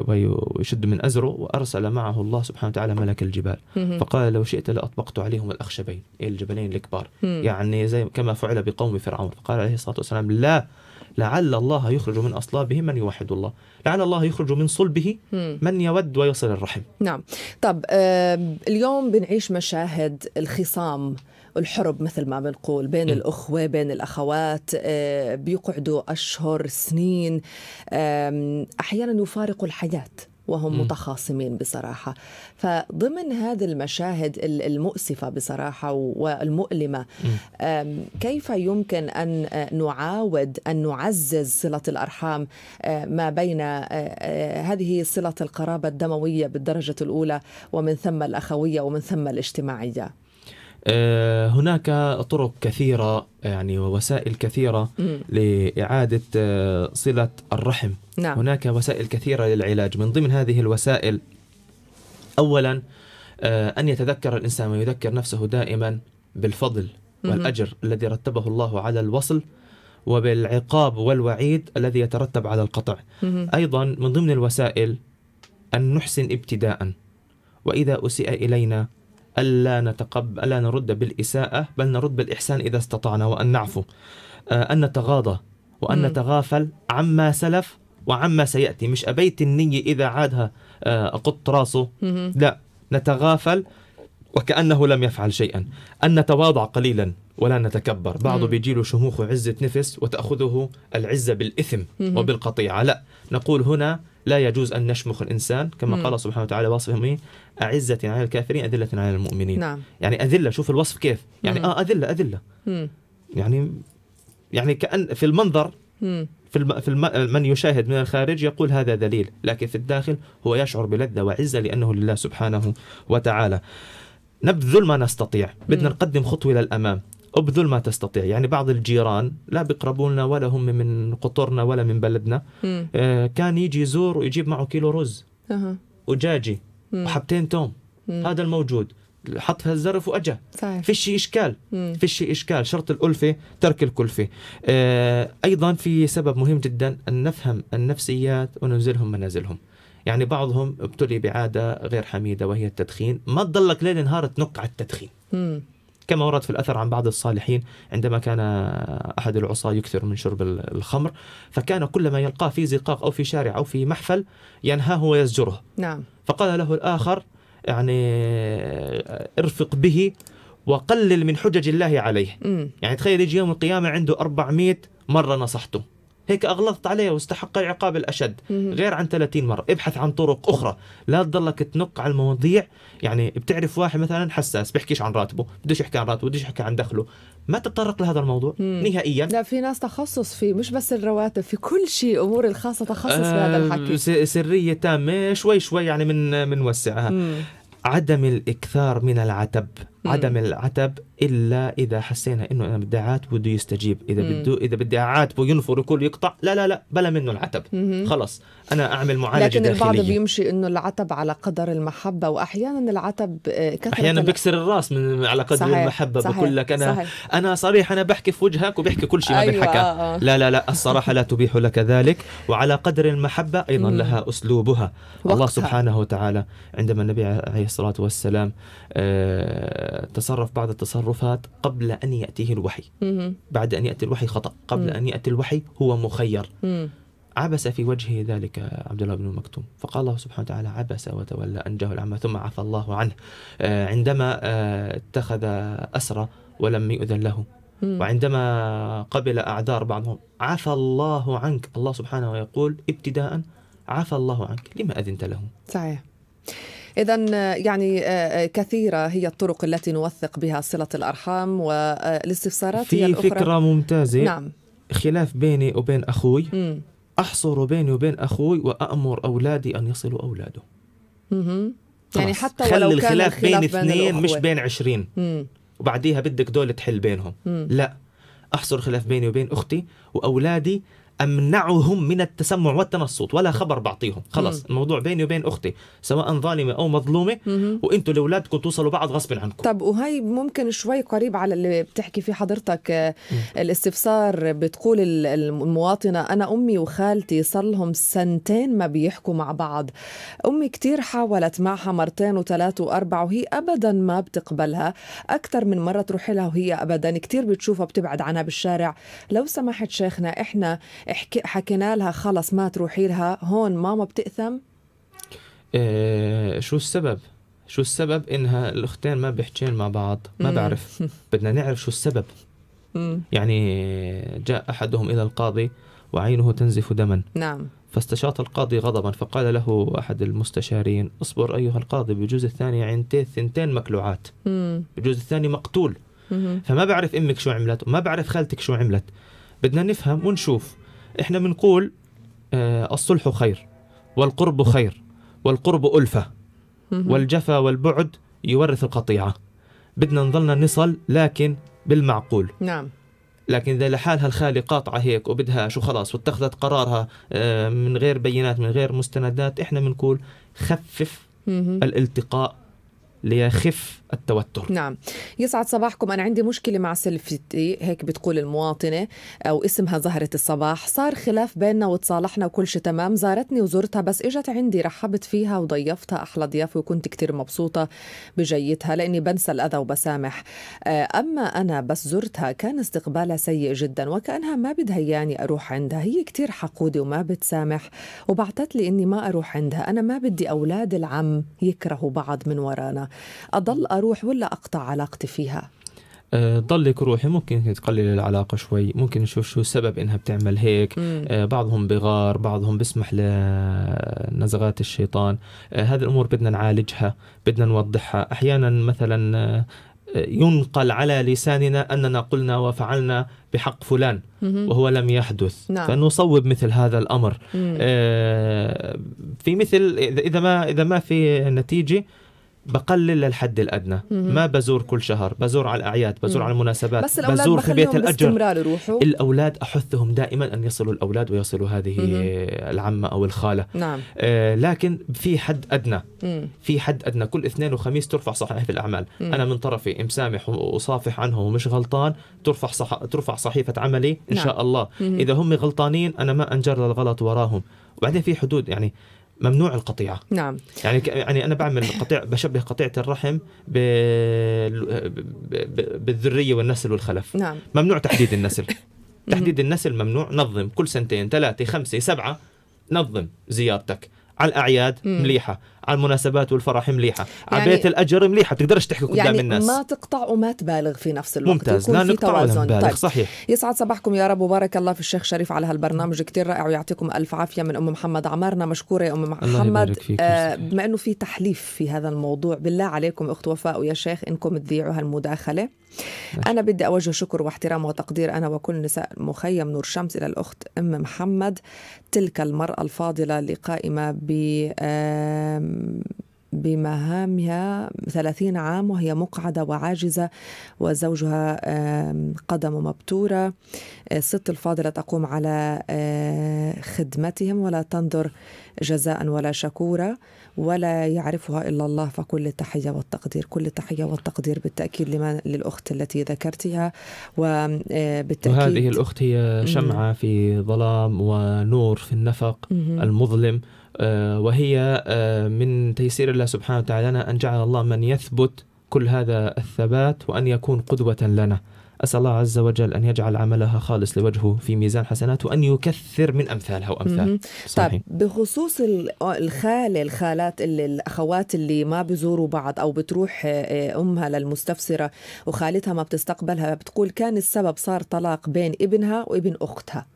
ويشد من ازره وارسل معه الله سبحانه وتعالى ملك الجبال مم. فقال لو شئت لاطبقت عليهم الاخشبين إيه الجبلين الكبار يعني زي كما فعل بقوم فرعون فقال عليه الصلاه والسلام لا لعل الله يخرج من أصلابه من يوحد الله لعل الله يخرج من صلبه من يود ويصل الرحم نعم طب اليوم بنعيش مشاهد الخصام الحرب مثل ما بنقول بين م. الأخوة بين الأخوات آه، بيقعدوا أشهر سنين أحيانا يفارقوا الحياة وهم م. متخاصمين بصراحة فضمن هذه المشاهد المؤسفة بصراحة والمؤلمة كيف يمكن أن آه، نعاود أن نعزز صلة الأرحام آه، ما بين آه، هذه صلة القرابة الدموية بالدرجة الأولى ومن ثم الأخوية ومن ثم الاجتماعية آه، هناك طرق كثيرة يعني ووسائل كثيرة لإعادة آه، صلة الرحم نعم. هناك وسائل كثيرة للعلاج من ضمن هذه الوسائل أولا آه، أن يتذكر الإنسان ويذكر نفسه دائما بالفضل والأجر الذي رتبه الله على الوصل وبالعقاب والوعيد الذي يترتب على القطع أيضا من ضمن الوسائل أن نحسن ابتداء وإذا أسئ إلينا ألا نتقبل ألا نرد بالإساءة بل نرد بالإحسان إذا استطعنا وأن نعفو آه، أن نتغاضى وأن نتغافل عما سلف وعما سيأتي مش أبيت النية إذا عادها أقط آه، راسه لا نتغافل وكأنه لم يفعل شيئا أن نتواضع قليلا ولا نتكبر بعضه بيجيله شموخ عزة نفس وتأخذه العزة بالإثم وبالقطيعة لا نقول هنا لا يجوز أن نشمخ الإنسان كما قال سبحانه وتعالى واصفهم إيه؟ أعزة على الكافرين أذلة على المؤمنين نعم. يعني أذلة شوف الوصف كيف يعني مم. آه أذلة أذلة مم. يعني يعني كأن في المنظر مم. في الم... في الم... من يشاهد من الخارج يقول هذا ذليل لكن في الداخل هو يشعر بلذة وعزة لأنه لله سبحانه وتعالى نبذل ما نستطيع بدنا نقدم خطوة للأمام ابذل ما تستطيع يعني بعض الجيران لا بيقربوا لنا ولا هم من قطرنا ولا من بلدنا آه كان يجي يزور ويجيب معه كيلو رز أه. وجاجي مم. وحبتين توم مم. هذا الموجود حط هالزرف واجا فيش اشكال فيش اشكال شرط الالفه ترك الكلفه آه ايضا في سبب مهم جدا ان نفهم النفسيات وننزلهم منازلهم يعني بعضهم ابتلي بعاده غير حميده وهي التدخين ما تضلك ليل نهار تنق على التدخين مم. كما ورد في الأثر عن بعض الصالحين عندما كان أحد العصاة يكثر من شرب الخمر فكان كلما يلقاه في زقاق أو في شارع أو في محفل ينهاه ويزجره نعم. فقال له الآخر يعني ارفق به وقلل من حجج الله عليه م. يعني تخيل يجي يوم القيامة عنده 400 مرة نصحته هيك أغلظت عليه واستحق العقاب الأشد غير عن 30 مرة ابحث عن طرق أخرى لا تضلك تنق على المواضيع يعني بتعرف واحد مثلا حساس بيحكيش عن راتبه بدوش يحكي عن راتبه بدوش يحكي عن دخله ما تتطرق لهذا الموضوع مم. نهائيا لا في ناس تخصص فيه مش بس الرواتب في كل شيء امور الخاصه تخصص آه بهذا الحكي سريه تامه شوي شوي يعني من منوسعها عدم الاكثار من العتب عدم العتب الا اذا حسينا انه انا اعاتبه بده يستجيب اذا بده اذا اعاتبه ينفر وكل يقطع لا لا لا بلا منه العتب خلص انا اعمل معالجه لكن داخلية. البعض بيمشي انه العتب على قدر المحبه واحيانا العتب آه، كثر احيانا بكسر الراس من على قدر صحيح. المحبه صحيح. بقول لك انا صحيح. انا صريح انا بحكي في وجهك وبحكي كل شيء ما أيوة. بنحكى آه،, آه. لا لا لا الصراحه لا تبيح لك ذلك وعلى قدر المحبه ايضا مم. لها اسلوبها وقتها. الله سبحانه وتعالى عندما النبي عليه الصلاه والسلام آه تصرف بعض التصرفات قبل أن يأتيه الوحي بعد أن يأتي الوحي خطأ قبل أن يأتي الوحي هو مخير عبس في وجهه ذلك عبد الله بن مكتوم فقال الله سبحانه وتعالى عبس وتولى أن جاه الأعمى ثم عفى الله عنه آه، عندما آه، اتخذ أسرى ولم يؤذن له وعندما قبل أعذار بعضهم عفى الله عنك الله سبحانه ويقول ابتداء عفى الله عنك لما أذنت لهم صحيح إذا آه، يعني آه، آه، كثيرة هي الطرق التي نوثق بها صلة الأرحام والاستفسارات في هي الأخرى فكرة ممتازة نعم خلاف بيني وبين أخوي م. أحصر بيني وبين أخوي وأمر أولادي أن يصلوا أولاده يعني حتى ولو خلي الخلاف كان الخلاف بين, بين اثنين مش بين عشرين وبعديها بدك دول تحل بينهم لا أحصر خلاف بيني وبين أختي وأولادي امنعهم من التسمع والتنصت ولا خبر بعطيهم خلاص الموضوع بيني وبين اختي سواء ظالمه او مظلومه وانتوا لاولادكم توصلوا بعض غصب عنكم طب وهي ممكن شوي قريب على اللي بتحكي فيه حضرتك آه، الاستفسار بتقول المواطنه انا امي وخالتي صار لهم سنتين ما بيحكوا مع بعض امي كثير حاولت معها مرتين وثلاث واربع وهي ابدا ما بتقبلها اكثر من مره تروح لها وهي ابدا كثير بتشوفها بتبعد عنها بالشارع لو سمحت شيخنا احنا حكينا لها خلص ما تروحي لها هون ماما بتأثم إيه شو السبب شو السبب انها الاختين ما بيحكين مع بعض ما بعرف بدنا نعرف شو السبب يعني جاء احدهم الى القاضي وعينه تنزف دما نعم فاستشاط القاضي غضبا فقال له احد المستشارين اصبر ايها القاضي بجوز الثاني عينتين ثنتين مكلوعات بجوز الثاني مقتول فما بعرف امك شو عملت وما بعرف خالتك شو عملت بدنا نفهم ونشوف احنا بنقول آه، الصلح خير والقرب خير والقرب ألفة والجفا والبعد يورث القطيعة بدنا نظلنا نصل لكن بالمعقول نعم لكن اذا لحالها الخالي قاطعه هيك وبدهاش وخلاص واتخذت قرارها آه، من غير بينات من غير مستندات احنا بنقول خفف الالتقاء ليخف التوتر نعم يسعد صباحكم أنا عندي مشكلة مع سلفتي هيك بتقول المواطنة أو اسمها زهرة الصباح صار خلاف بيننا وتصالحنا وكل شيء تمام زارتني وزرتها بس إجت عندي رحبت فيها وضيفتها أحلى ضيافة وكنت كتير مبسوطة بجيتها لأني بنسى الأذى وبسامح آه، أما أنا بس زرتها كان استقبالها سيء جدا وكأنها ما بدها اياني أروح عندها هي كتير حقودة وما بتسامح وبعتت لي إني ما أروح عندها أنا ما بدي أولاد العم يكرهوا بعض من ورانا اضل اروح ولا اقطع علاقتي فيها أه، ضلك روحي ممكن تقلل العلاقه شوي ممكن نشوف شو السبب انها بتعمل هيك أه، بعضهم بغار بعضهم بسمح لنزغات الشيطان أه، هذه الامور بدنا نعالجها بدنا نوضحها احيانا مثلا ينقل على لساننا اننا قلنا وفعلنا بحق فلان وهو لم يحدث نعم. فنصوب مثل هذا الامر آه في مثل اذا ما اذا ما في نتيجه بقلل للحد الادنى ما بزور كل شهر بزور على الاعياد بزور على المناسبات بس الأولاد بزور في بيت الاجر الاولاد احثهم دائما ان يصلوا الاولاد ويصلوا هذه العمه او الخاله نعم. آه لكن في حد ادنى في حد ادنى كل اثنين وخميس ترفع صحائف الاعمال مم. انا من طرفي مسامح وصافح عنهم ومش غلطان ترفع صح... ترفع صحيفه عملي ان نعم. شاء الله مم. اذا هم غلطانين انا ما انجر الغلط وراهم وبعدين في حدود يعني ممنوع القطيعه نعم يعني يعني انا بعمل قطيع بشبه قطيعه الرحم بالذريه والنسل والخلف نعم ممنوع تحديد النسل تحديد النسل ممنوع نظم كل سنتين ثلاثه خمسه سبعه نظم زيارتك على الاعياد مليحه على المناسبات والفرح مليحه يعني بيت الاجر مليحه بتقدرش تحكي قدام يعني الناس ما تقطع وما تبالغ في نفس الوقت ممتاز لا نقطع توازن نبالغ. طيب. صحيح يسعد صباحكم يا رب وبارك الله في الشيخ شريف على هالبرنامج كتير رائع ويعطيكم الف عافيه من ام محمد عمارنا مشكوره يا ام محمد آه بما انه في تحليف في هذا الموضوع بالله عليكم اخت وفاء ويا شيخ انكم تذيعوا هالمداخله أنا بدي أوجه شكر واحترام وتقدير أنا وكل نساء مخيم نور شمس إلى الأخت أم محمد تلك المرأة الفاضلة اللي قائمة ب بمهامها ثلاثين عام وهي مقعدة وعاجزة وزوجها قدم مبتورة الست الفاضلة تقوم على آه، خدمتهم ولا تنظر جزاء ولا شكورة ولا يعرفها إلا الله فكل التحية والتقدير كل التحية والتقدير بالتأكيد للأخت التي ذكرتها وبالتأكيد آه، وهذه الأخت هي شمعة في ظلام ونور في النفق المظلم آه، وهي آه، من تيسير الله سبحانه وتعالى لنا أن جعل الله من يثبت كل هذا الثبات وأن يكون قدوة لنا أسأل الله عز وجل أن يجعل عملها خالص لوجهه في ميزان حسناته وأن يكثر من أمثالها وأمثال صحيح. طيب بخصوص الخالة الخالات اللي الأخوات اللي ما بزوروا بعض أو بتروح آه، أمها للمستفسرة وخالتها ما بتستقبلها بتقول كان السبب صار طلاق بين ابنها وابن أختها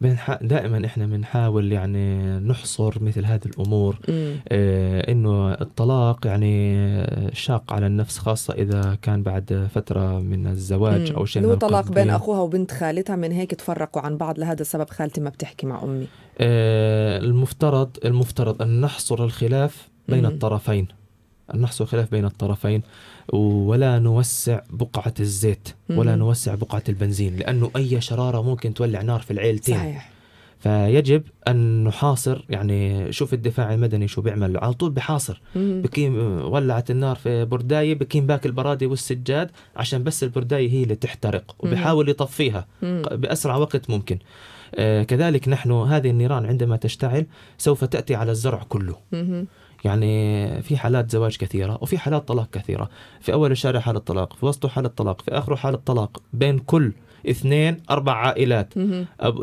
بنح... دائما احنا بنحاول يعني نحصر مثل هذه الامور آه انه الطلاق يعني شاق على النفس خاصه اذا كان بعد فتره من الزواج مم. او شيء هو طلاق بين إيه. اخوها وبنت خالتها من هيك تفرقوا عن بعض لهذا السبب خالتي ما بتحكي مع امي آه المفترض المفترض ان نحصر الخلاف بين مم. الطرفين ان نحصر الخلاف بين الطرفين ولا نوسع بقعة الزيت ولا نوسع بقعة البنزين لأنه أي شرارة ممكن تولع نار في العيلتين صحيح فيجب ان نحاصر يعني شوف الدفاع المدني شو بيعمل على طول بحاصر بكيم ولعت النار في بردايه بكيم باك البرادي والسجاد عشان بس البردايه هي اللي تحترق وبحاول يطفيها باسرع وقت ممكن آه، كذلك نحن هذه النيران عندما تشتعل سوف تاتي على الزرع كله يعني في حالات زواج كثيرة وفي حالات طلاق كثيرة في أول الشارع حالة طلاق في وسطه حالة طلاق في آخره حالة طلاق بين كل اثنين اربع عائلات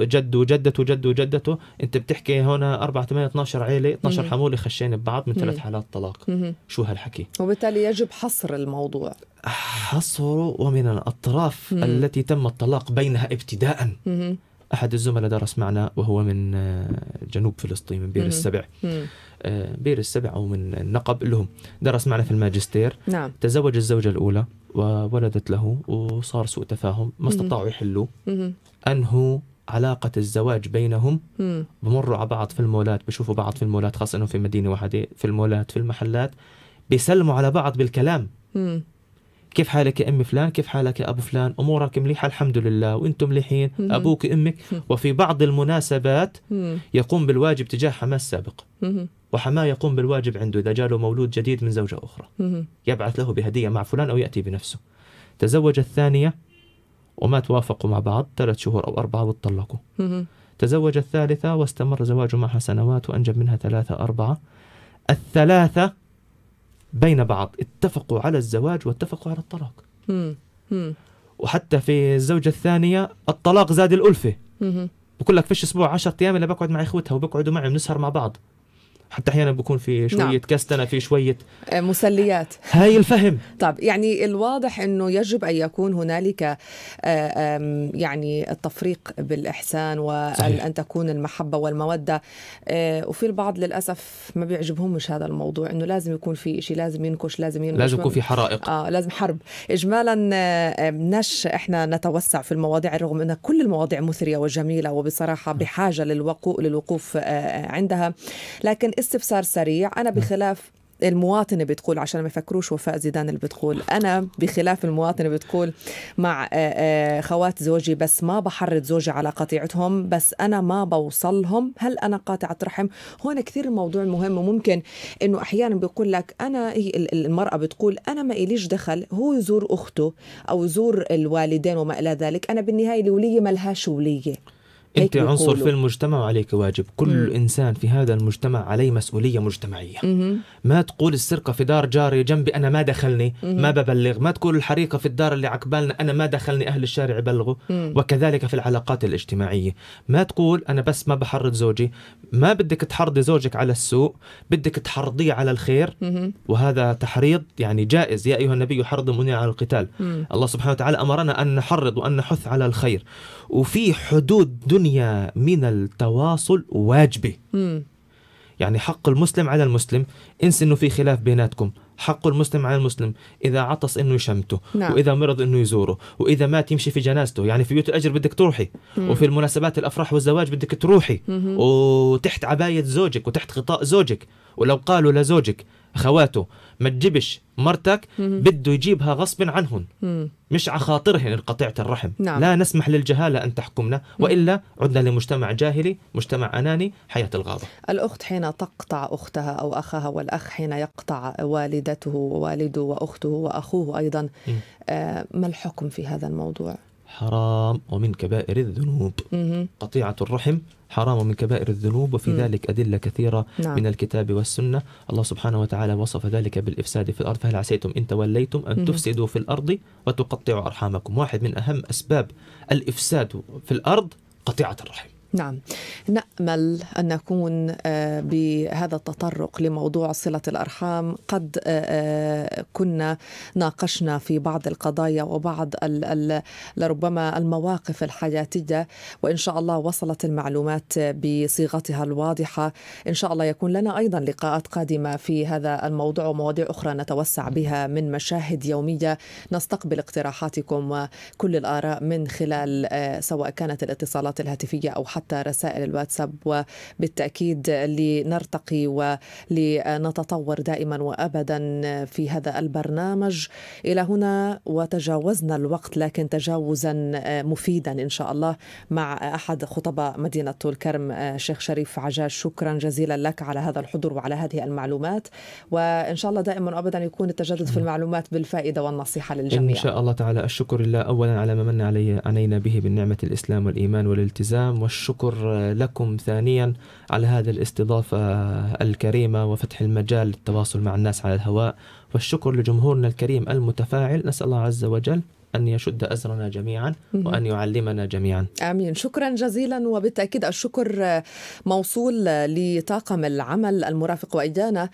جد وجدته وجد وجدته انت بتحكي هنا اربع ثمانيه 12 عيله 12 حموله خشين ببعض من ثلاث حالات طلاق شو هالحكي وبالتالي يجب حصر الموضوع حصره ومن الاطراف التي تم الطلاق بينها ابتداء احد الزملاء درس معنا وهو من جنوب فلسطين من بير السبع آه، بير السبع او من النقب لهم درس معنا في الماجستير نعم. تزوج الزوجه الاولى وولدت له وصار سوء تفاهم ما استطاعوا يحلوه انهوا علاقة الزواج بينهم بمروا على بعض في المولات بشوفوا بعض في المولات خاصة انهم في مدينة واحدة في المولات في المحلات بيسلموا على بعض بالكلام مم. كيف حالك يا ام فلان كيف حالك يا ابو فلان امورك مليحه الحمد لله وانتم مليحين ابوك امك وفي بعض المناسبات يقوم بالواجب تجاه حماه السابق وحماه يقوم بالواجب عنده اذا جاله مولود جديد من زوجه اخرى يبعث له بهديه مع فلان او ياتي بنفسه تزوج الثانيه وما توافقوا مع بعض ثلاث شهور او اربعه وتطلقوا تزوج الثالثه واستمر زواجه معها سنوات وانجب منها ثلاثه اربعه الثلاثه بين بعض اتفقوا على الزواج واتفقوا على الطلاق وحتى في الزوجة الثانية الطلاق زاد الألفة بقول لك فيش أسبوع 10 أيام إلا بقعد مع إخوتها وبقعدوا معي ونسهر مع بعض حتى احيانا بيكون في نعم. شويه نعم. كستنه في شويه آه، مسليات هاي الفهم طب يعني الواضح انه يجب ان يكون هنالك آه، يعني التفريق بالاحسان وان تكون المحبه والموده آه، وفي البعض للاسف ما بيعجبهمش هذا الموضوع انه لازم يكون في شيء لازم ينكش لازم ينكش لازم يكون في حرائق اه لازم حرب اجمالا بدناش احنا نتوسع في المواضيع رغم ان كل المواضيع مثريه وجميله وبصراحه نعم. بحاجه للوقوف للوقوف عندها لكن استفسار سريع انا نعم. بخلاف المواطنة بتقول عشان ما يفكروش وفاء زيدان اللي بتقول أنا بخلاف المواطنة بتقول مع آه، آه، خوات زوجي بس ما بحرض زوجي على قطيعتهم بس أنا ما بوصلهم هل أنا قاطعة رحم هون كثير الموضوع مهم وممكن أنه أحيانا بيقول لك أنا المرأة بتقول أنا ما إليش دخل هو يزور أخته أو يزور الوالدين وما إلى ذلك أنا بالنهاية الولية ملهاش ولية انت عنصر في المجتمع وعليك واجب كل مم. انسان في هذا المجتمع عليه مسؤوليه مجتمعيه مم. ما تقول السرقه في دار جاري جنبي انا ما دخلني مم. ما ببلغ ما تقول الحريقه في الدار اللي عقبالنا انا ما دخلني اهل الشارع يبلغوا وكذلك في العلاقات الاجتماعيه ما تقول انا بس ما بحرض زوجي ما بدك تحرضي زوجك على السوء بدك تحرضيه على الخير مم. وهذا تحريض يعني جائز يا ايها النبي حرض مني على القتال مم. الله سبحانه وتعالى امرنا ان نحرض وان نحث على الخير وفي حدود دنيا من التواصل واجبه يعني حق المسلم على المسلم انسى انه في خلاف بيناتكم حق المسلم على المسلم اذا عطس انه يشمته نعم. واذا مرض انه يزوره واذا مات يمشي في جنازته يعني في بيوت الاجر بدك تروحي مم. وفي المناسبات الافراح والزواج بدك تروحي مم. وتحت عبايه زوجك وتحت غطاء زوجك ولو قالوا لزوجك خواته ما تجيبش مرتك بده يجيبها غصب عنهن مش على خاطرهن انقطعت الرحم نعم. لا نسمح للجهالة أن تحكمنا وإلا عدنا لمجتمع جاهلي مجتمع أناني حياة الغابة الأخت حين تقطع أختها أو أخها والأخ حين يقطع والدته ووالده وأخته وأخوه أيضا آه، ما الحكم في هذا الموضوع؟ حرام ومن كبائر الذنوب قطيعة الرحم حرام ومن كبائر الذنوب وفي م. ذلك أدلة كثيرة نعم. من الكتاب والسنة الله سبحانه وتعالى وصف ذلك بالإفساد في الأرض فهل عسيتم إن توليتم أن م. تفسدوا في الأرض وتقطعوا أرحامكم واحد من أهم أسباب الإفساد في الأرض قطيعة الرحم نعم نامل ان نكون آه، بهذا التطرق لموضوع صله الارحام قد آه، آه، كنا ناقشنا في بعض القضايا وبعض لربما المواقف الحياتيه وان شاء الله وصلت المعلومات بصيغتها الواضحه ان شاء الله يكون لنا ايضا لقاءات قادمه في هذا الموضوع ومواضيع اخرى نتوسع بها من مشاهد يوميه نستقبل اقتراحاتكم وكل الاراء من خلال سواء كانت الاتصالات الهاتفيه او حتى حتى رسائل الواتساب وبالتأكيد لنرتقي ولنتطور دائما وأبدا في هذا البرنامج إلى هنا وتجاوزنا الوقت لكن تجاوزا مفيدا إن شاء الله مع أحد خطباء مدينة طول كرم شيخ شريف عجاج شكرا جزيلا لك على هذا الحضور وعلى هذه المعلومات وإن شاء الله دائما وأبدا يكون التجدد في نعم. المعلومات بالفائدة والنصيحة للجميع إن شاء الله تعالى الشكر لله أولا على ما من علي علينا به بالنعمة الإسلام والإيمان والالتزام والشكر الشكر لكم ثانيا على هذه الاستضافة الكريمة وفتح المجال للتواصل مع الناس على الهواء والشكر لجمهورنا الكريم المتفاعل نسأل الله عز وجل أن يشد أزرنا جميعا وأن يعلمنا جميعا آمين شكرا جزيلا وبالتأكيد الشكر موصول لطاقم العمل المرافق وإيدانا